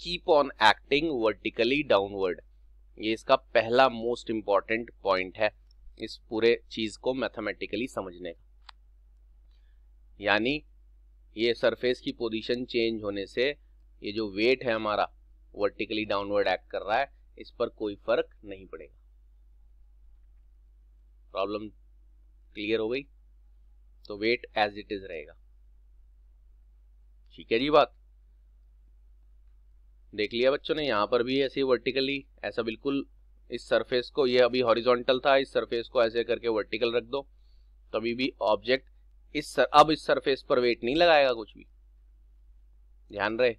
keep on acting vertically downward ये इसका पहला मोस्ट इंपॉर्टेंट पॉइंट है इस पूरे चीज को मैथमेटिकली समझने का यानी ये सरफेस की पोजीशन चेंज होने से ये जो वेट है हमारा वर्टिकली डाउनवर्ड एक्ट कर रहा है इस पर कोई फर्क नहीं पड़ेगा प्रॉब्लम क्लियर हो गई तो वेट एज इट इज रहेगा ठीक है जी बात देख लिया बच्चों ने यहाँ पर भी ऐसे वर्टिकली ऐसा बिल्कुल इस सरफेस को ये अभी हॉरिजॉन्टल था इस सरफेस को ऐसे करके वर्टिकल रख दो तभी भी ऑब्जेक्ट इस सर, अब इस सरफेस पर वेट नहीं लगाएगा कुछ भी ध्यान रहे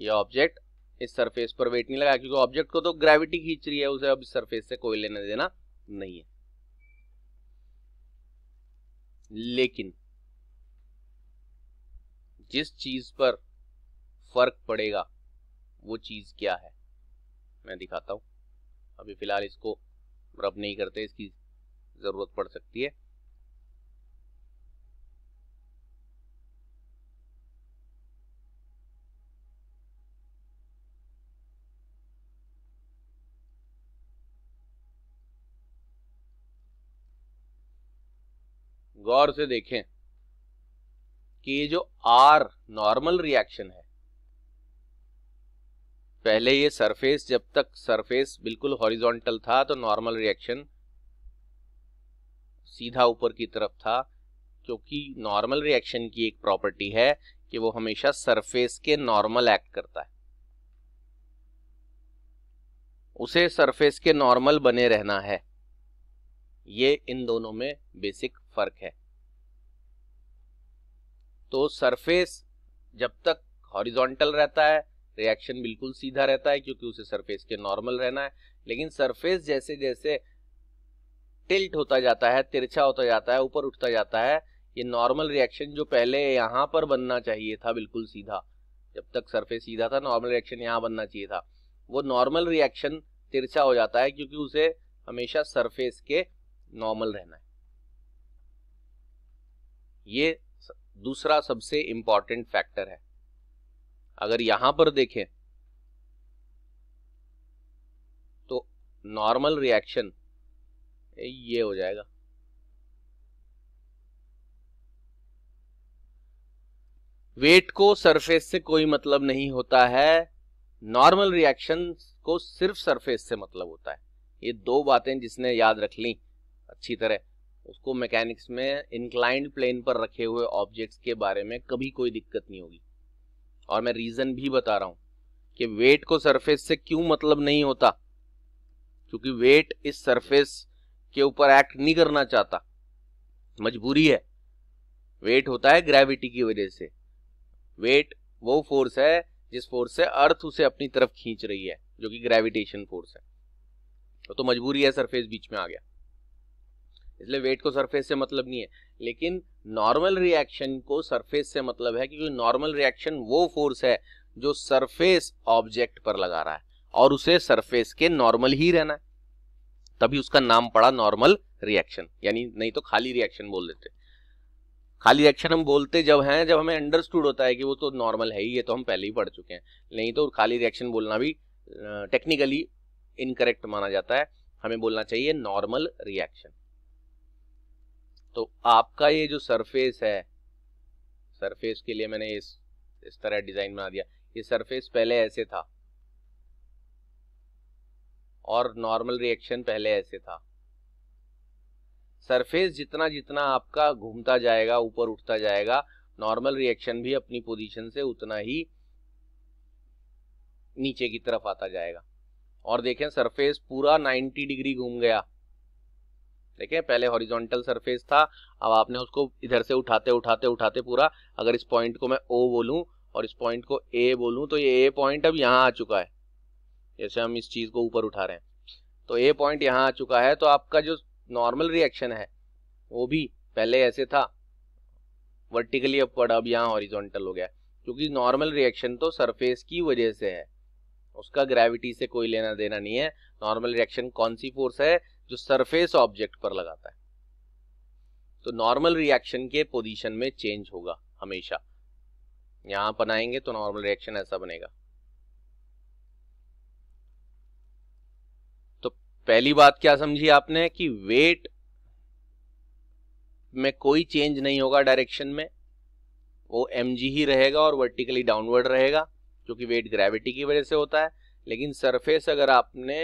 ये ऑब्जेक्ट इस सरफेस पर वेट नहीं लगाया क्योंकि ऑब्जेक्ट को तो ग्रेविटी खींच रही है उसे अब इस सरफेस से कोई लेने देना नहीं है लेकिन जिस चीज पर फर्क पड़ेगा वो चीज़ क्या है मैं दिखाता हूँ अभी फ़िलहाल इसको रब नहीं करते इसकी ज़रूरत पड़ सकती है गौर से देखें कि ये जो आर नॉर्मल रिएक्शन है पहले ये सरफेस जब तक सरफेस बिल्कुल हॉरिजॉन्टल था तो नॉर्मल रिएक्शन सीधा ऊपर की तरफ था क्योंकि नॉर्मल रिएक्शन की एक प्रॉपर्टी है कि वो हमेशा सरफेस के नॉर्मल एक्ट करता है उसे सरफेस के नॉर्मल बने रहना है ये इन दोनों में बेसिक फर्क है तो सरफेस जब तक हॉरिजॉन्टल रहता है रिएक्शन बिल्कुल सीधा रहता है क्योंकि उसे सरफेस के नॉर्मल रहना है लेकिन सरफेस जैसे जैसे टिल्ट होता जाता है तिरछा होता जाता है ऊपर उठता जाता है ये नॉर्मल रिएक्शन जो पहले यहाँ पर बनना चाहिए था बिल्कुल सीधा जब तक सरफेस सीधा था नॉर्मल रिएक्शन यहाँ बनना चाहिए था वो नॉर्मल रिएक्शन तिरछा हो जाता है क्योंकि उसे हमेशा सरफेस के नॉर्मल रहना है ये दूसरा सबसे इंपॉर्टेंट फैक्टर है अगर यहां पर देखें तो नॉर्मल रिएक्शन ये हो जाएगा वेट को सरफेस से कोई मतलब नहीं होता है नॉर्मल रिएक्शन को सिर्फ सरफेस से मतलब होता है ये दो बातें जिसने याद रख ली अच्छी तरह उसको मैकेनिक्स में इंक्लाइंड प्लेन पर रखे हुए ऑब्जेक्ट्स के बारे में कभी कोई दिक्कत नहीं होगी और मैं रीजन भी बता रहा हूं कि वेट को सरफेस से क्यों मतलब नहीं होता क्योंकि वेट इस सरफेस के ऊपर एक्ट नहीं करना चाहता मजबूरी है वेट होता है ग्रेविटी की वजह से वेट वो फोर्स है जिस फोर्स से अर्थ उसे अपनी तरफ खींच रही है जो कि ग्रेविटेशन फोर्स है तो मजबूरी है सरफेस बीच में आ गया इसलिए वेट को सरफेस से मतलब नहीं है लेकिन नॉर्मल रिएक्शन को सरफेस से मतलब है क्योंकि नॉर्मल रिएक्शन वो फोर्स है जो सरफेस ऑब्जेक्ट पर लगा रहा है और उसे सरफेस के नॉर्मल ही रहना है तभी उसका नाम पड़ा नॉर्मल रिएक्शन यानी नहीं तो खाली रिएक्शन बोल देते खाली रिएक्शन हम बोलते जब हैं जब हमें अंडरस्टूड होता है कि वो तो नॉर्मल है ही ये तो हम पहले ही पढ़ चुके हैं नहीं तो खाली रिएक्शन बोलना भी टेक्निकली इनकरेक्ट माना जाता है हमें बोलना चाहिए नॉर्मल रिएक्शन तो आपका ये जो सरफेस है सरफेस के लिए मैंने इस इस तरह डिजाइन बना दिया ये सरफेस पहले ऐसे था और नॉर्मल रिएक्शन पहले ऐसे था सरफेस जितना जितना आपका घूमता जाएगा ऊपर उठता जाएगा नॉर्मल रिएक्शन भी अपनी पोजीशन से उतना ही नीचे की तरफ आता जाएगा और देखें सरफेस पूरा 90 डिग्री घूम गया ठीक है पहले हॉरिजॉन्टल सरफेस था अब आपने उसको इधर से उठाते उठाते उठाते पूरा अगर इस पॉइंट को मैं ओ बोलूँ और इस पॉइंट को ए बोलूँ तो ये ए पॉइंट अब यहाँ आ चुका है जैसे हम इस चीज़ को ऊपर उठा रहे हैं तो ए पॉइंट यहाँ आ चुका है तो आपका जो नॉर्मल रिएक्शन है वो भी पहले ऐसे था वर्टिकली अपवर्ड अब यहाँ हॉरिजोंटल हो गया क्योंकि नॉर्मल रिएक्शन तो सरफेस की वजह से है उसका ग्रेविटी से कोई लेना देना नहीं है नॉर्मल रिएक्शन कौन सी फोर्स है जो सरफेस ऑब्जेक्ट पर लगाता है तो नॉर्मल रिएक्शन के पोजीशन में चेंज होगा हमेशा यहां बनाएंगे तो नॉर्मल रिएक्शन ऐसा बनेगा तो पहली बात क्या समझी आपने कि वेट में कोई चेंज नहीं होगा डायरेक्शन में वो एम ही रहेगा और वर्टिकली डाउनवर्ड रहेगा क्योंकि वेट ग्रेविटी की वजह से होता है लेकिन सरफेस अगर आपने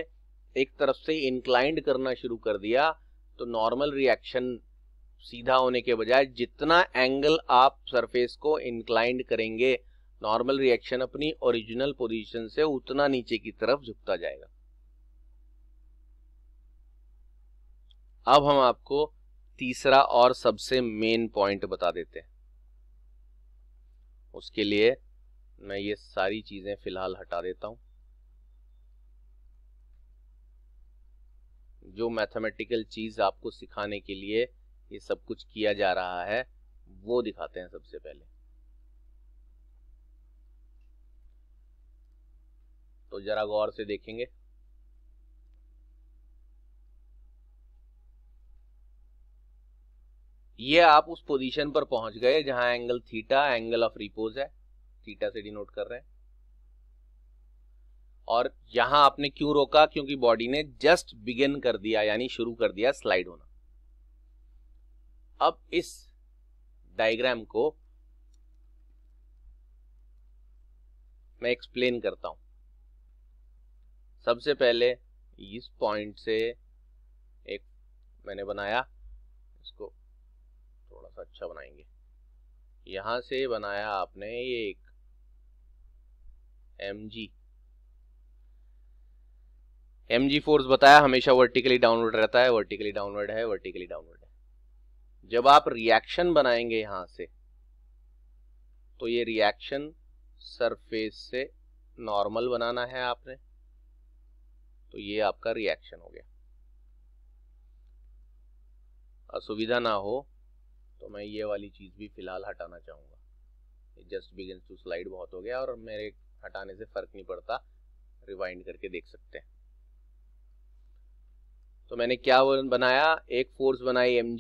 एक तरफ से इंक्लाइंड करना शुरू कर दिया तो नॉर्मल रिएक्शन सीधा होने के बजाय जितना एंगल आप सरफेस को इंक्लाइंड करेंगे नॉर्मल रिएक्शन अपनी ओरिजिनल पोजीशन से उतना नीचे की तरफ झुकता जाएगा अब हम आपको तीसरा और सबसे मेन पॉइंट बता देते हैं उसके लिए मैं ये सारी चीज़ें फिलहाल हटा देता हूं जो मैथमेटिकल चीज़ आपको सिखाने के लिए ये सब कुछ किया जा रहा है वो दिखाते हैं सबसे पहले तो ज़रा गौर से देखेंगे ये आप उस पोजीशन पर पहुंच गए जहां angle theta angle of repose है थीटा से डिनोट कर रहे हैं और यहां आपने क्यों रोका क्योंकि बॉडी ने जस्ट बिगिन कर दिया यानी शुरू कर दिया स्लाइड होना अब इस डायग्राम को मैं एक्सप्लेन करता हूं सबसे पहले इस पॉइंट से एक मैंने बनाया इसको थोड़ा सा अच्छा बनाएंगे यहां से बनाया आपने ये एक M G M G force बताया हमेशा वर्टिकली डाउनवर्ड रहता है वर्टिकली डाउनवर्ड है वर्टिकली डाउनवर्ड है जब आप रिएक्शन बनाएंगे यहां से तो ये रिएक्शन सरफेस से नॉर्मल बनाना है आपने तो ये आपका रिएक्शन हो गया असुविधा ना हो तो मैं ये वाली चीज़ भी फिलहाल हटाना चाहूँगा जस्ट बिगिन टू स्लाइड बहुत हो गया और मेरे हटाने से फ़र्क नहीं पड़ता रिवाइंड करके देख सकते हैं तो मैंने क्या बनाया एक फोर्स बनाई एम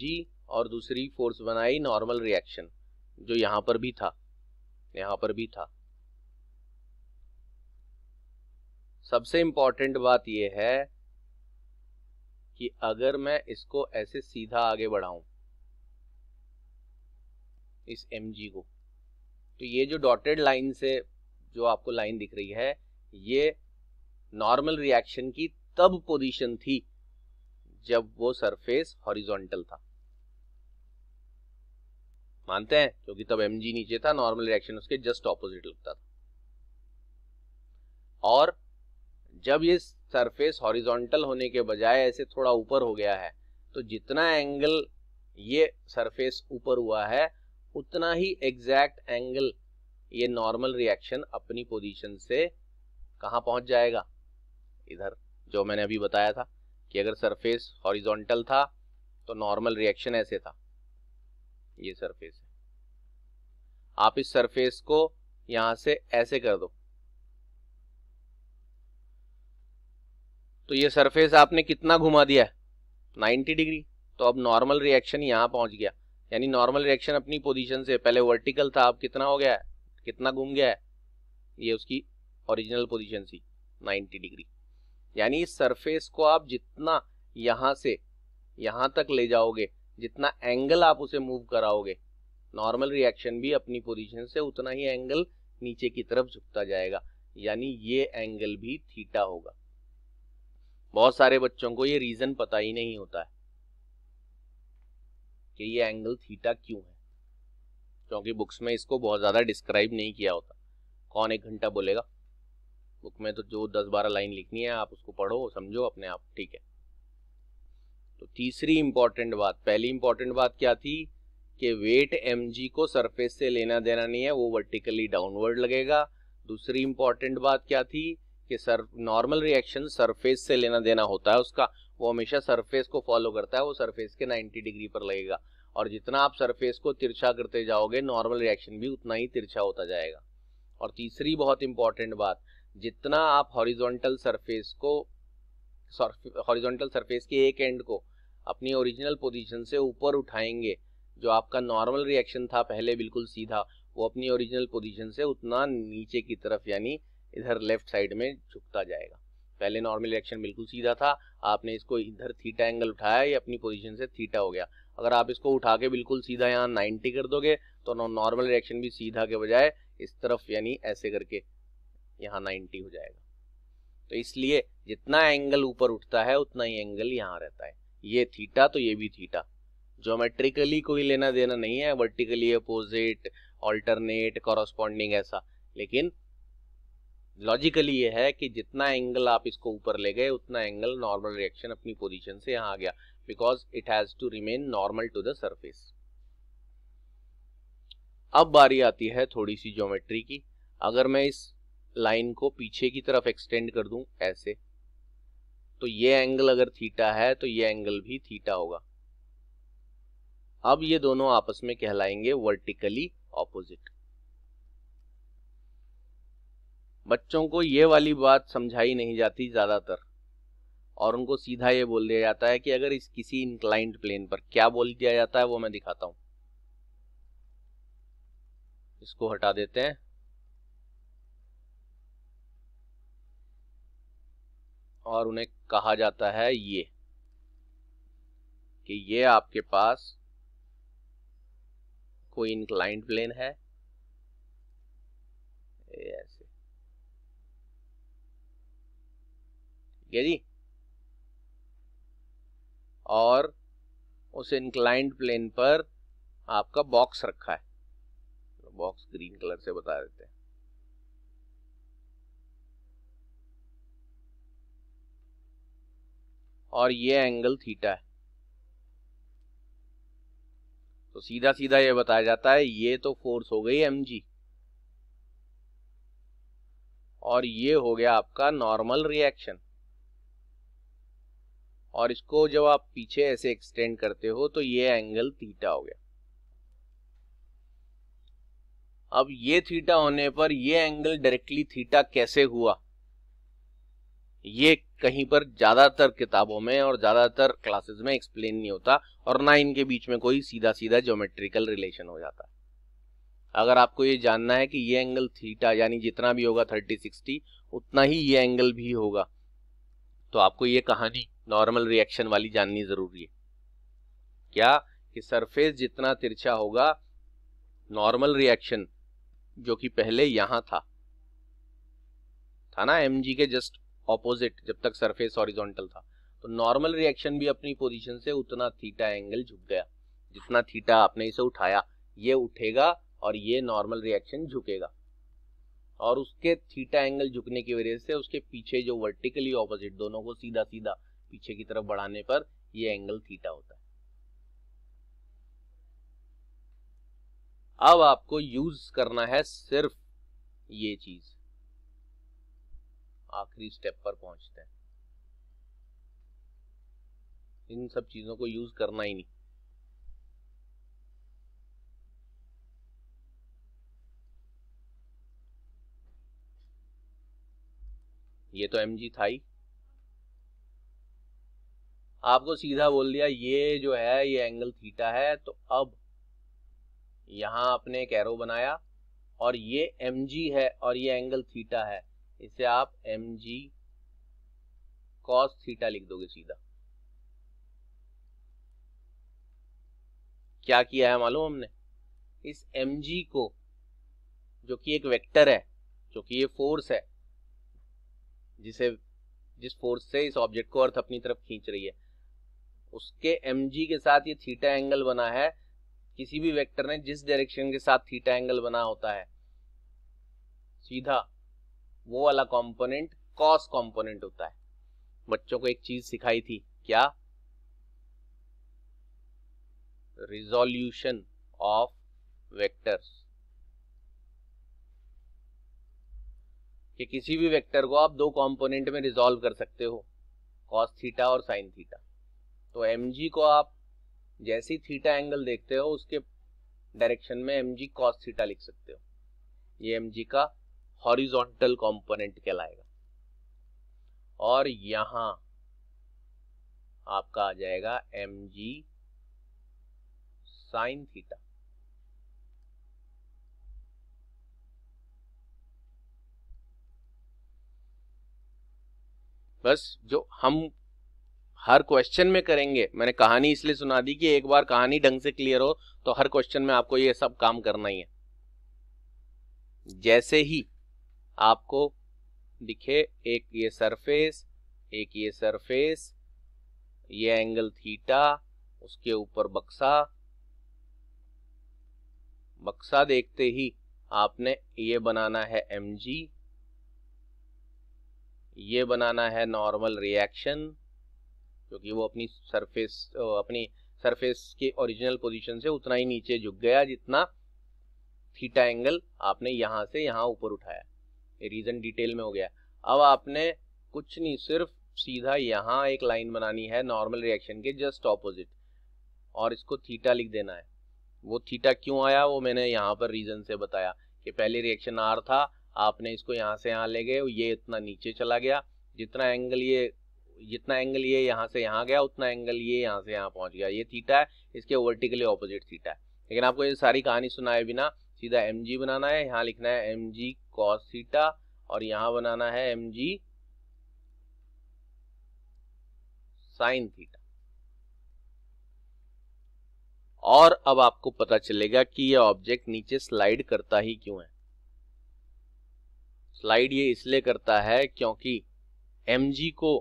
और दूसरी फोर्स बनाई नॉर्मल रिएक्शन जो यहां पर भी था यहां पर भी था सबसे इंपॉर्टेंट बात यह है कि अगर मैं इसको ऐसे सीधा आगे बढ़ाऊं इस एम को तो ये जो डॉटेड लाइन से जो आपको लाइन दिख रही है ये नॉर्मल रिएक्शन की तब पोजीशन थी जब वो सरफेस हॉरिजॉन्टल था मानते हैं क्योंकि तब एम नीचे था नॉर्मल रिएक्शन उसके जस्ट ऑपोजिट लगता था और जब ये सरफेस हॉरिजॉन्टल होने के बजाय ऐसे थोड़ा ऊपर हो गया है तो जितना एंगल ये सरफेस ऊपर हुआ है उतना ही एग्जैक्ट एंगल ये नॉर्मल रिएक्शन अपनी पोजीशन से कहा पहुंच जाएगा इधर जो मैंने अभी बताया था कि अगर सरफेस हॉरिजॉन्टल था तो नॉर्मल रिएक्शन ऐसे था ये सरफेस है आप इस सरफेस को यहां से ऐसे कर दो तो ये सरफेस आपने कितना घुमा दिया है 90 डिग्री तो अब नॉर्मल रिएक्शन यहां पहुंच गया यानी नॉर्मल रिएक्शन अपनी पोजीशन से पहले वर्टिकल था अब कितना हो गया है कितना घूम गया है ये उसकी ओरिजिनल पोजीशन थी 90 डिग्री यानी सरफेस को आप जितना यहां से यहां तक ले जाओगे जितना एंगल आप उसे मूव कराओगे नॉर्मल रिएक्शन भी अपनी पोजीशन से उतना ही एंगल नीचे की तरफ झुकता जाएगा यानी ये एंगल भी थीटा होगा बहुत सारे बच्चों को ये रीजन पता ही नहीं होता है कि ये एंगल थीटा क्यों है क्योंकि बुक्स में इसको बहुत ज़्यादा डिस्क्राइब नहीं किया होता कौन एक घंटा बोलेगा बुक में तो जो दस बारह लाइन लिखनी है आप उसको पढ़ो समझो अपने आप ठीक है तो तीसरी इंपॉर्टेंट बात पहली इंपॉर्टेंट बात क्या थी कि वेट एम को सरफेस से लेना देना नहीं है वो वर्टिकली डाउनवर्ड लगेगा दूसरी इंपॉर्टेंट बात क्या थी कि सर नॉर्मल रिएक्शन सरफेस से लेना देना होता है उसका वो हमेशा सरफेस को फॉलो करता है वो सरफेस के 90 डिग्री पर लगेगा और जितना आप सरफेस को तिरछा करते जाओगे नॉर्मल रिएक्शन भी उतना ही तिरछा होता जाएगा और तीसरी बहुत इंपॉर्टेंट बात जितना आप हॉरिजॉन्टल सरफेस को हॉरिजॉन्टल सरफेस के एक एंड को अपनी ओरिजिनल पोजीशन से ऊपर उठाएंगे जो आपका नॉर्मल रिएक्शन था पहले बिल्कुल सीधा वो अपनी ओरिजिनल पोजीशन से उतना नीचे की तरफ यानी इधर लेफ्ट साइड में झुकता जाएगा पहले नॉर्मल रिएक्शन बिल्कुल सीधा था आपने इसको इधर थीटा एंगल उठाया ये अपनी पोजीशन से थीटा हो गया अगर आप इसको उठा के बिल्कुल सीधा यहाँ 90 कर दोगे तो नॉर्मल रिएक्शन भी सीधा के बजाय इस तरफ यानी ऐसे करके यहाँ 90 हो जाएगा तो इसलिए जितना एंगल ऊपर उठता है उतना ही एंगल यहाँ रहता है ये थीटा तो ये भी थीटा ज्योमेट्रिकली कोई लेना देना नहीं है वर्टिकली अपोजिट ऑल्टरनेट कॉरस्पॉन्डिंग ऐसा लेकिन लॉजिकली ये है कि जितना एंगल आप इसको ऊपर ले गए उतना एंगल नॉर्मल रिएक्शन अपनी पोजीशन से यहाँ आ गया because it has to remain normal to the surface अब बारी आती है थोड़ी सी ज्योमेट्री की अगर मैं इस लाइन को पीछे की तरफ एक्सटेंड कर दूं ऐसे तो ये एंगल अगर थीटा है तो ये एंगल भी थीटा होगा अब ये दोनों आपस में कहलाएंगे वर्टिकली ऑपोजिट बच्चों को ये वाली बात समझाई नहीं जाती ज़्यादातर और उनको सीधा ये बोल दिया जाता है कि अगर इस किसी इंक्लाइंट प्लेन पर क्या बोल दिया जाता है वो मैं दिखाता हूं इसको हटा देते हैं और उन्हें कहा जाता है ये कि ये आपके पास कोई इंक्लाइंट प्लेन है ऐसे ठीक है जी और उस इंक्लाइंट प्लेन पर आपका बॉक्स रखा है बॉक्स ग्रीन कलर से बता देते हैं और ये एंगल थीटा है तो सीधा सीधा ये बताया जाता है ये तो फोर्स हो गई एम जी और ये हो गया आपका नॉर्मल रिएक्शन और इसको जब आप पीछे ऐसे एक्सटेंड करते हो तो ये एंगल थीटा हो गया अब ये थीटा होने पर ये एंगल डायरेक्टली थीटा कैसे हुआ ये कहीं पर ज़्यादातर किताबों में और ज़्यादातर क्लासेस में एक्सप्लेन नहीं होता और ना इनके बीच में कोई सीधा सीधा ज्योमेट्रिकल रिलेशन हो जाता अगर आपको ये जानना है कि ये एंगल थीटा यानी जितना भी होगा थर्टी सिक्सटी उतना ही ये एंगल भी होगा तो आपको ये कहानी नॉर्मल रिएक्शन वाली जाननी ज़रूरी है क्या कि सरफेस जितना तिरछा होगा नॉर्मल रिएक्शन जो कि पहले यहां था था ना एम के जस्ट ऑपोजिट जब तक सरफेस ऑरिजोंटल था तो नॉर्मल रिएक्शन भी अपनी पोजीशन से उतना थीटा एंगल झुक गया जितना थीटा आपने इसे उठाया ये उठेगा और ये नॉर्मल रिएक्शन झुकेगा और उसके थीटा एंगल झुकने की वजह से उसके पीछे जो वर्टिकली ऑपोजिट दोनों को सीधा सीधा पीछे की तरफ बढ़ाने पर ये एंगल थीटा होता है अब आपको यूज करना है सिर्फ ये चीज आखिरी स्टेप पर पहुंचते हैं इन सब चीज़ों को यूज़ करना ही नहीं ये तो एम जी था ही आपको सीधा बोल दिया ये जो है ये एंगल थीटा है तो अब यहां आपने एक एरो बनाया और ये एम जी है और ये एंगल थीटा है इसे आप एम जी कॉस थीटा लिख दोगे सीधा क्या किया है मालूम हमने इस एम जी को जो कि एक वेक्टर है जो कि ये फोर्स है जिसे जिस फोर्स से इस ऑब्जेक्ट को अर्थ अपनी तरफ खींच रही है उसके एम जी के साथ ये थीटा एंगल बना है किसी भी वेक्टर ने जिस डायरेक्शन के साथ थीटा एंगल बना होता है सीधा वो वाला कॉम्पोनेंट कॉस कॉम्पोनेंट होता है बच्चों को एक चीज सिखाई थी क्या रिजोल्यूशन ऑफ वेक्टर्स कि किसी भी वेक्टर को आप दो कंपोनेंट में रिजोल्व कर सकते हो कॉस थीटा और साइन थीटा तो एम को आप जैसी थीटा एंगल देखते हो उसके डायरेक्शन में एम जी थीटा लिख सकते हो ये एम जी का हॉरिजॉन्टल कंपोनेंट कहलाएगा और यहां आपका आ जाएगा एम जी साइन थीटा बस जो हम हर क्वेश्चन में करेंगे मैंने कहानी इसलिए सुना दी कि एक बार कहानी ढंग से क्लियर हो तो हर क्वेश्चन में आपको ये सब काम करना ही है जैसे ही आपको दिखे एक ये सरफेस एक ये सरफेस ये एंगल थीटा उसके ऊपर बक्सा बक्सा देखते ही आपने ये बनाना है एम जी ये बनाना है नॉर्मल रिएक्शन क्योंकि वो अपनी सरफेस अपनी सरफेस के ओरिजिनल पोजीशन से उतना ही नीचे झुक गया जितना थीटा एंगल आपने यहां से यहां ऊपर उठाया रीज़न डिटेल में हो गया अब आपने कुछ नहीं सिर्फ सीधा यहाँ एक लाइन बनानी है नॉर्मल रिएक्शन के जस्ट ऑपोजिट और इसको थीटा लिख देना है वो थीटा क्यों आया वो मैंने यहाँ पर रीज़न से बताया कि पहले रिएक्शन आर था आपने इसको यहाँ से यहाँ ले गए ये इतना नीचे चला गया जितना एंगल ये जितना एंगल ये यहाँ से यहाँ गया उतना एंगल ये यहाँ से यहाँ पहुँच गया ये थीटा है इसके वर्टिकली ऑपोजिट थीटा है लेकिन आपको ये सारी कहानी सुनाए बिना सीधा एम जी बनाना है यहाँ लिखना है एम जी कॉस सीटा और यहाँ बनाना है एम जी साइन थीटा और अब आपको पता चलेगा कि यह ऑब्जेक्ट नीचे स्लाइड करता ही क्यों है स्लाइड ये इसलिए करता है क्योंकि एम जी को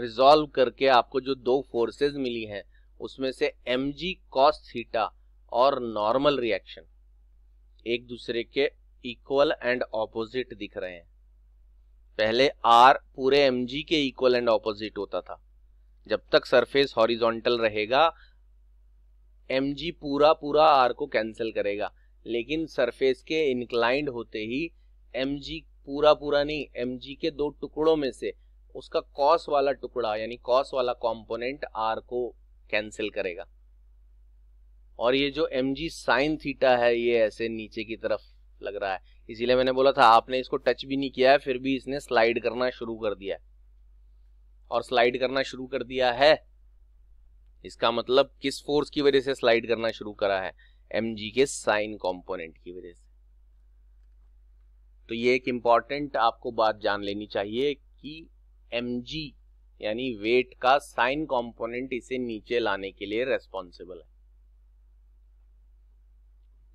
रिजॉल्व करके आपको जो दो फोर्सेस मिली हैं उसमें से एम जी कॉस थीटा और नॉर्मल रिएक्शन एक दूसरे के इक्वल एंड ऑपोजिट दिख रहे हैं पहले आर पूरे एम जी के इक्वल एंड ऑपोजिट होता था जब तक सरफेस हॉरिजॉन्टल रहेगा एम जी पूरा पूरा आर को कैंसिल करेगा लेकिन सरफेस के इनक्लाइंड होते ही एम जी पूरा पूरा नहीं एम के दो टुकड़ों में से उसका कॉस वाला टुकड़ा यानी कॉस वाला कॉम्पोनेंट आर को कैंसिल करेगा और ये जो एम जी साइन थीटा है ये ऐसे नीचे की तरफ लग रहा है इसीलिए मैंने बोला था आपने इसको टच भी नहीं किया है फिर भी इसने स्लाइड करना शुरू कर दिया है और स्लाइड करना शुरू कर दिया है इसका मतलब किस फोर्स की वजह से स्लाइड करना शुरू करा है एम के साइन कॉम्पोनेंट की वजह से तो ये एक इंपॉर्टेंट आपको बात जान लेनी चाहिए कि एम यानी वेट का साइन कॉम्पोनेंट इसे नीचे लाने के लिए रेस्पॉन्सिबल है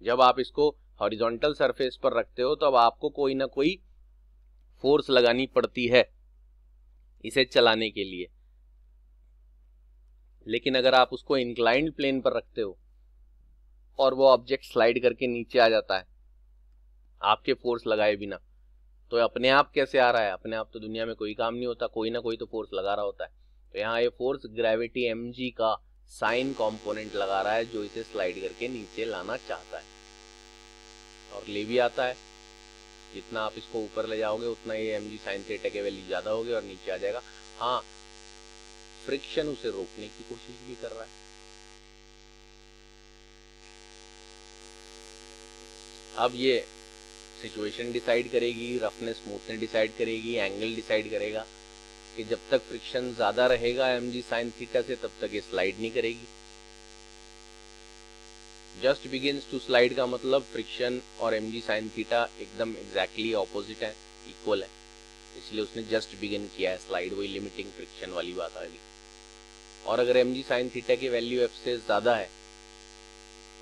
जब आप इसको हॉरिजॉन्टल सरफेस पर रखते हो तब तो आपको कोई ना कोई फोर्स लगानी पड़ती है इसे चलाने के लिए लेकिन अगर आप उसको इंक्लाइंड प्लेन पर रखते हो और वो ऑब्जेक्ट स्लाइड करके नीचे आ जाता है आपके फोर्स लगाए बिना तो अपने आप कैसे आ रहा है अपने आप तो दुनिया में कोई काम नहीं होता कोई ना कोई तो फोर्स लगा रहा होता है तो यहाँ ये फोर्स ग्रेविटी एम का साइन कंपोनेंट लगा रहा है जो इसे स्लाइड करके नीचे लाना चाहता है और ले भी आता है जितना आप इसको ऊपर ले जाओगे उतना ये एम जी साइन थीटा की वैल्यू ज़्यादा होगी और नीचे आ जाएगा हाँ फ्रिक्शन उसे रोकने की कोशिश भी कर रहा है अब ये सिचुएशन डिसाइड करेगी रफनेस स्मूथनेस डिसाइड करेगी एंगल डिसाइड करेगा कि जब तक फ्रिक्शन ज्यादा रहेगा एम जी साइन थीटा से तब तक ये स्लाइड नहीं करेगी जस्ट बिगिन टू स्लाइड का मतलब फ्रिक्शन और एम जी साइन थीटा एकदम एग्जैक्टली ऑपोजिट है इक्वल है इसलिए उसने जस्ट बिगिन किया है स्लाइड वही लिमिटिंग फ्रिक्शन वाली बात आ गई और अगर एम जी साइन थीटा की वैल्यू एफ से ज्यादा है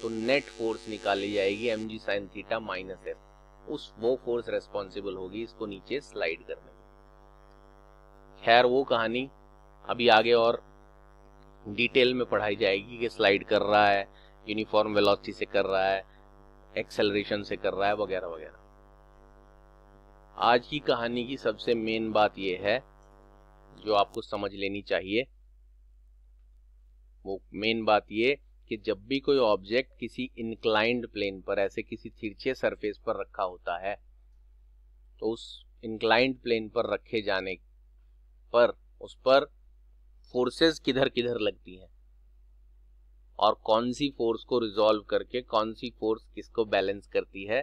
तो नेट फोर्स निकाली जाएगी M G sine theta minus F उस वो फोर्स रेस्पॉन्सिबल होगी इसको नीचे स्लाइड करने खैर वो कहानी अभी आगे और डिटेल में पढ़ाई जाएगी कि स्लाइड कर रहा है यूनिफॉर्म वेलोसिटी से कर रहा है एक्सेलरेशन से कर रहा है वगैरह वगैरह आज की कहानी की सबसे मेन बात यह है जो आपको समझ लेनी चाहिए वो मेन बात ये कि जब भी कोई ऑब्जेक्ट किसी इंक्लाइंड प्लेन पर ऐसे किसी तिरछे सरफेस पर रखा होता है तो उस इंक्लाइंड प्लेन पर रखे जाने पर उस पर फोर्सेस किधर किधर लगती हैं और कौन सी फोर्स को रिजॉल्व करके कौन सी फोर्स किसको बैलेंस करती है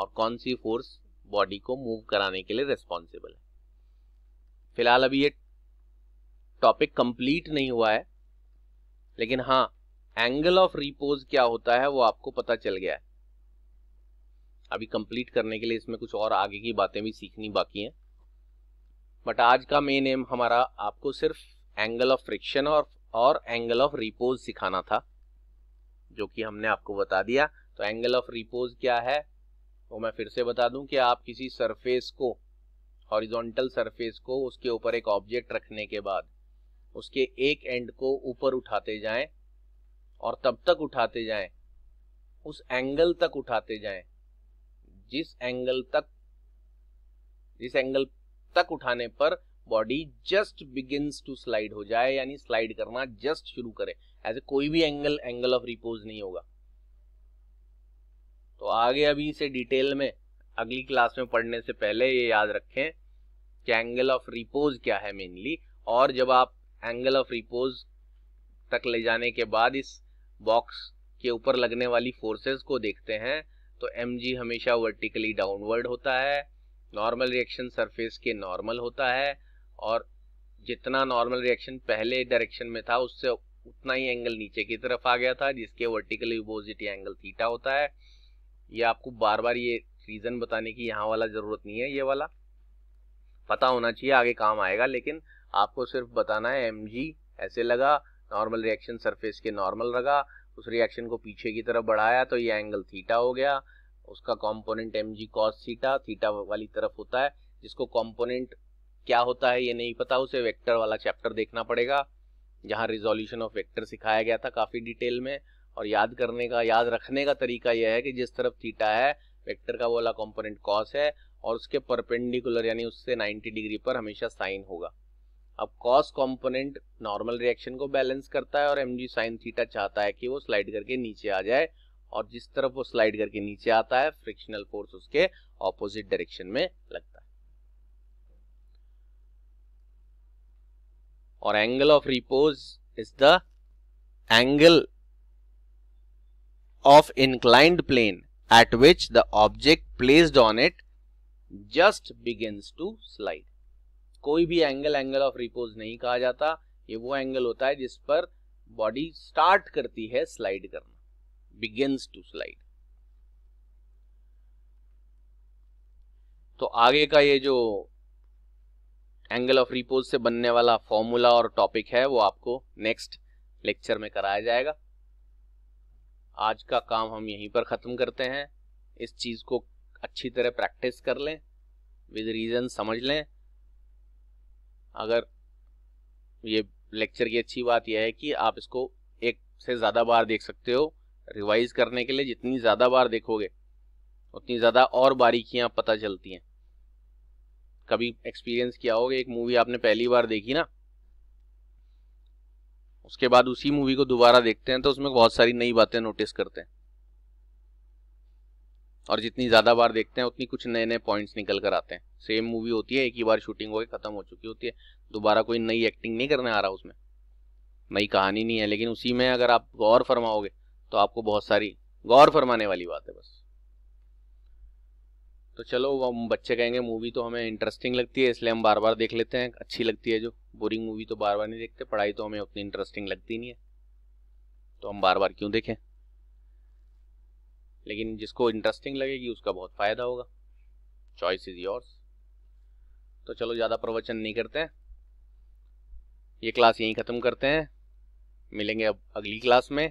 और कौन सी फोर्स बॉडी को मूव कराने के लिए रेस्पॉन्सिबल है फिलहाल अभी ये टॉपिक कंप्लीट नहीं हुआ है लेकिन हाँ एंगल ऑफ रिपोज क्या होता है वो आपको पता चल गया है अभी कंप्लीट करने के लिए इसमें कुछ और आगे की बातें भी सीखनी बाकी हैं बट आज का मेन एम हमारा आपको सिर्फ एंगल ऑफ फ्रिक्शन और और एंगल ऑफ रिपोज सिखाना था जो कि हमने आपको बता दिया तो एंगल ऑफ रिपोज क्या है वो तो मैं फिर से बता दूं कि आप किसी सरफेस को हॉरिजॉन्टल सरफेस को उसके ऊपर एक ऑब्जेक्ट रखने के बाद उसके एक एंड को ऊपर उठाते जाएं और तब तक उठाते जाएं उस एंगल तक उठाते जाएं जिस एंगल तक जिस एंगल तक उठाने पर body just begin to slide हो जाए यानी स्लाइड करना जस्ट शुरू करे ऐसे कोई भी एंगल एंगल ऑफ रिपोज नहीं होगा तो आगे अभी इसे डिटेल में अगली क्लास में पढ़ने से पहले ये याद रखें कि एंगल ऑफ रिपोज क्या है मेनली और जब आप एंगल ऑफ रिपोज तक ले जाने के बाद इस बॉक्स के ऊपर लगने वाली फोर्सेस को देखते हैं तो एम हमेशा वर्टिकली डाउनवर्ड होता है नॉर्मल रिएक्शन सरफेस के नॉर्मल होता है और जितना नॉर्मल रिएक्शन पहले डायरेक्शन में था उससे उतना ही एंगल नीचे की तरफ आ गया था जिसके वर्टिकली अपोजिट एंगल थीटा होता है ये आपको बार बार ये रीज़न बताने की यहाँ वाला ज़रूरत नहीं है ये वाला पता होना चाहिए आगे काम आएगा लेकिन आपको सिर्फ बताना है एम ऐसे लगा नॉर्मल रिएक्शन सरफेस के नॉर्मल लगा उस रिएक्शन को पीछे की तरफ बढ़ाया तो ये एंगल थीटा हो गया उसका component M G cos theta theta वाली तरफ होता है जिसको कॉम्पोनेंट क्या होता है ये नहीं पता उसे वेक्टर वाला चैप्टर देखना पड़ेगा जहाँ रिजोल्यूशन ऑफ वेक्टर सिखाया गया था काफ़ी डिटेल में और याद करने का याद रखने का तरीका यह है कि जिस तरफ थीटा है वेक्टर का वाला कॉम्पोनेंट कॉस है और उसके परपेंडिकुलर यानी उससे नाइन्टी डिग्री पर हमेशा साइन होगा अब कॉस कॉम्पोनेंट नॉर्मल रिएक्शन को बैलेंस करता है और एम जी साइन थीटा चाहता है कि वो स्लाइड करके नीचे आ जाए और जिस तरफ वो स्लाइड करके नीचे आता है फ्रिक्शनल फोर्स उसके ऑपोजिट डायरेक्शन में लगता है और angle of repose is the angle of inclined plane at which the object placed on it just begins to slide कोई भी एंगल एंगल ऑफ रिपोज नहीं कहा जाता ये वो एंगल होता है जिस पर बॉडी स्टार्ट करती है स्लाइड करना begins to slide तो आगे का ये जो एंगल ऑफ रिपोज से बनने वाला फॉर्मूला और टॉपिक है वो आपको नेक्स्ट लेक्चर में कराया जाएगा आज का काम हम यहीं पर ख़त्म करते हैं इस चीज़ को अच्छी तरह प्रैक्टिस कर लें विद रीज़न समझ लें अगर ये लेक्चर की अच्छी बात यह है कि आप इसको एक से ज़्यादा बार देख सकते हो रिवाइज करने के लिए जितनी ज़्यादा बार देखोगे उतनी ज़्यादा और बारीकियाँ पता चलती हैं कभी एक्सपीरियंस किया होगा एक मूवी आपने पहली बार देखी ना उसके बाद उसी मूवी को दोबारा देखते हैं तो उसमें बहुत सारी नई बातें नोटिस करते हैं और जितनी ज़्यादा बार देखते हैं उतनी कुछ नए नए पॉइंट्स निकल कर आते हैं सेम मूवी होती है एक ही बार शूटिंग होकर ख़त्म हो चुकी होती है दोबारा कोई नई एक्टिंग नहीं करने आ रहा उसमें नई कहानी नहीं है लेकिन उसी में अगर आप गौर फरमाओगे तो आपको बहुत सारी गौर फरमाने वाली बात है बस तो चलो वो बच्चे कहेंगे मूवी तो हमें इंटरेस्टिंग लगती है इसलिए हम बार बार देख लेते हैं अच्छी लगती है जो बोरिंग मूवी तो बार बार नहीं देखते पढ़ाई तो हमें उतनी इंटरेस्टिंग लगती नहीं है तो हम बार बार क्यों देखें लेकिन जिसको इंटरेस्टिंग लगेगी उसका बहुत फ़ायदा होगा चॉइस इज़ योर्स तो चलो ज़्यादा प्रवचन नहीं करते हैं ये क्लास यहीं ख़त्म करते हैं मिलेंगे अब अगली क्लास में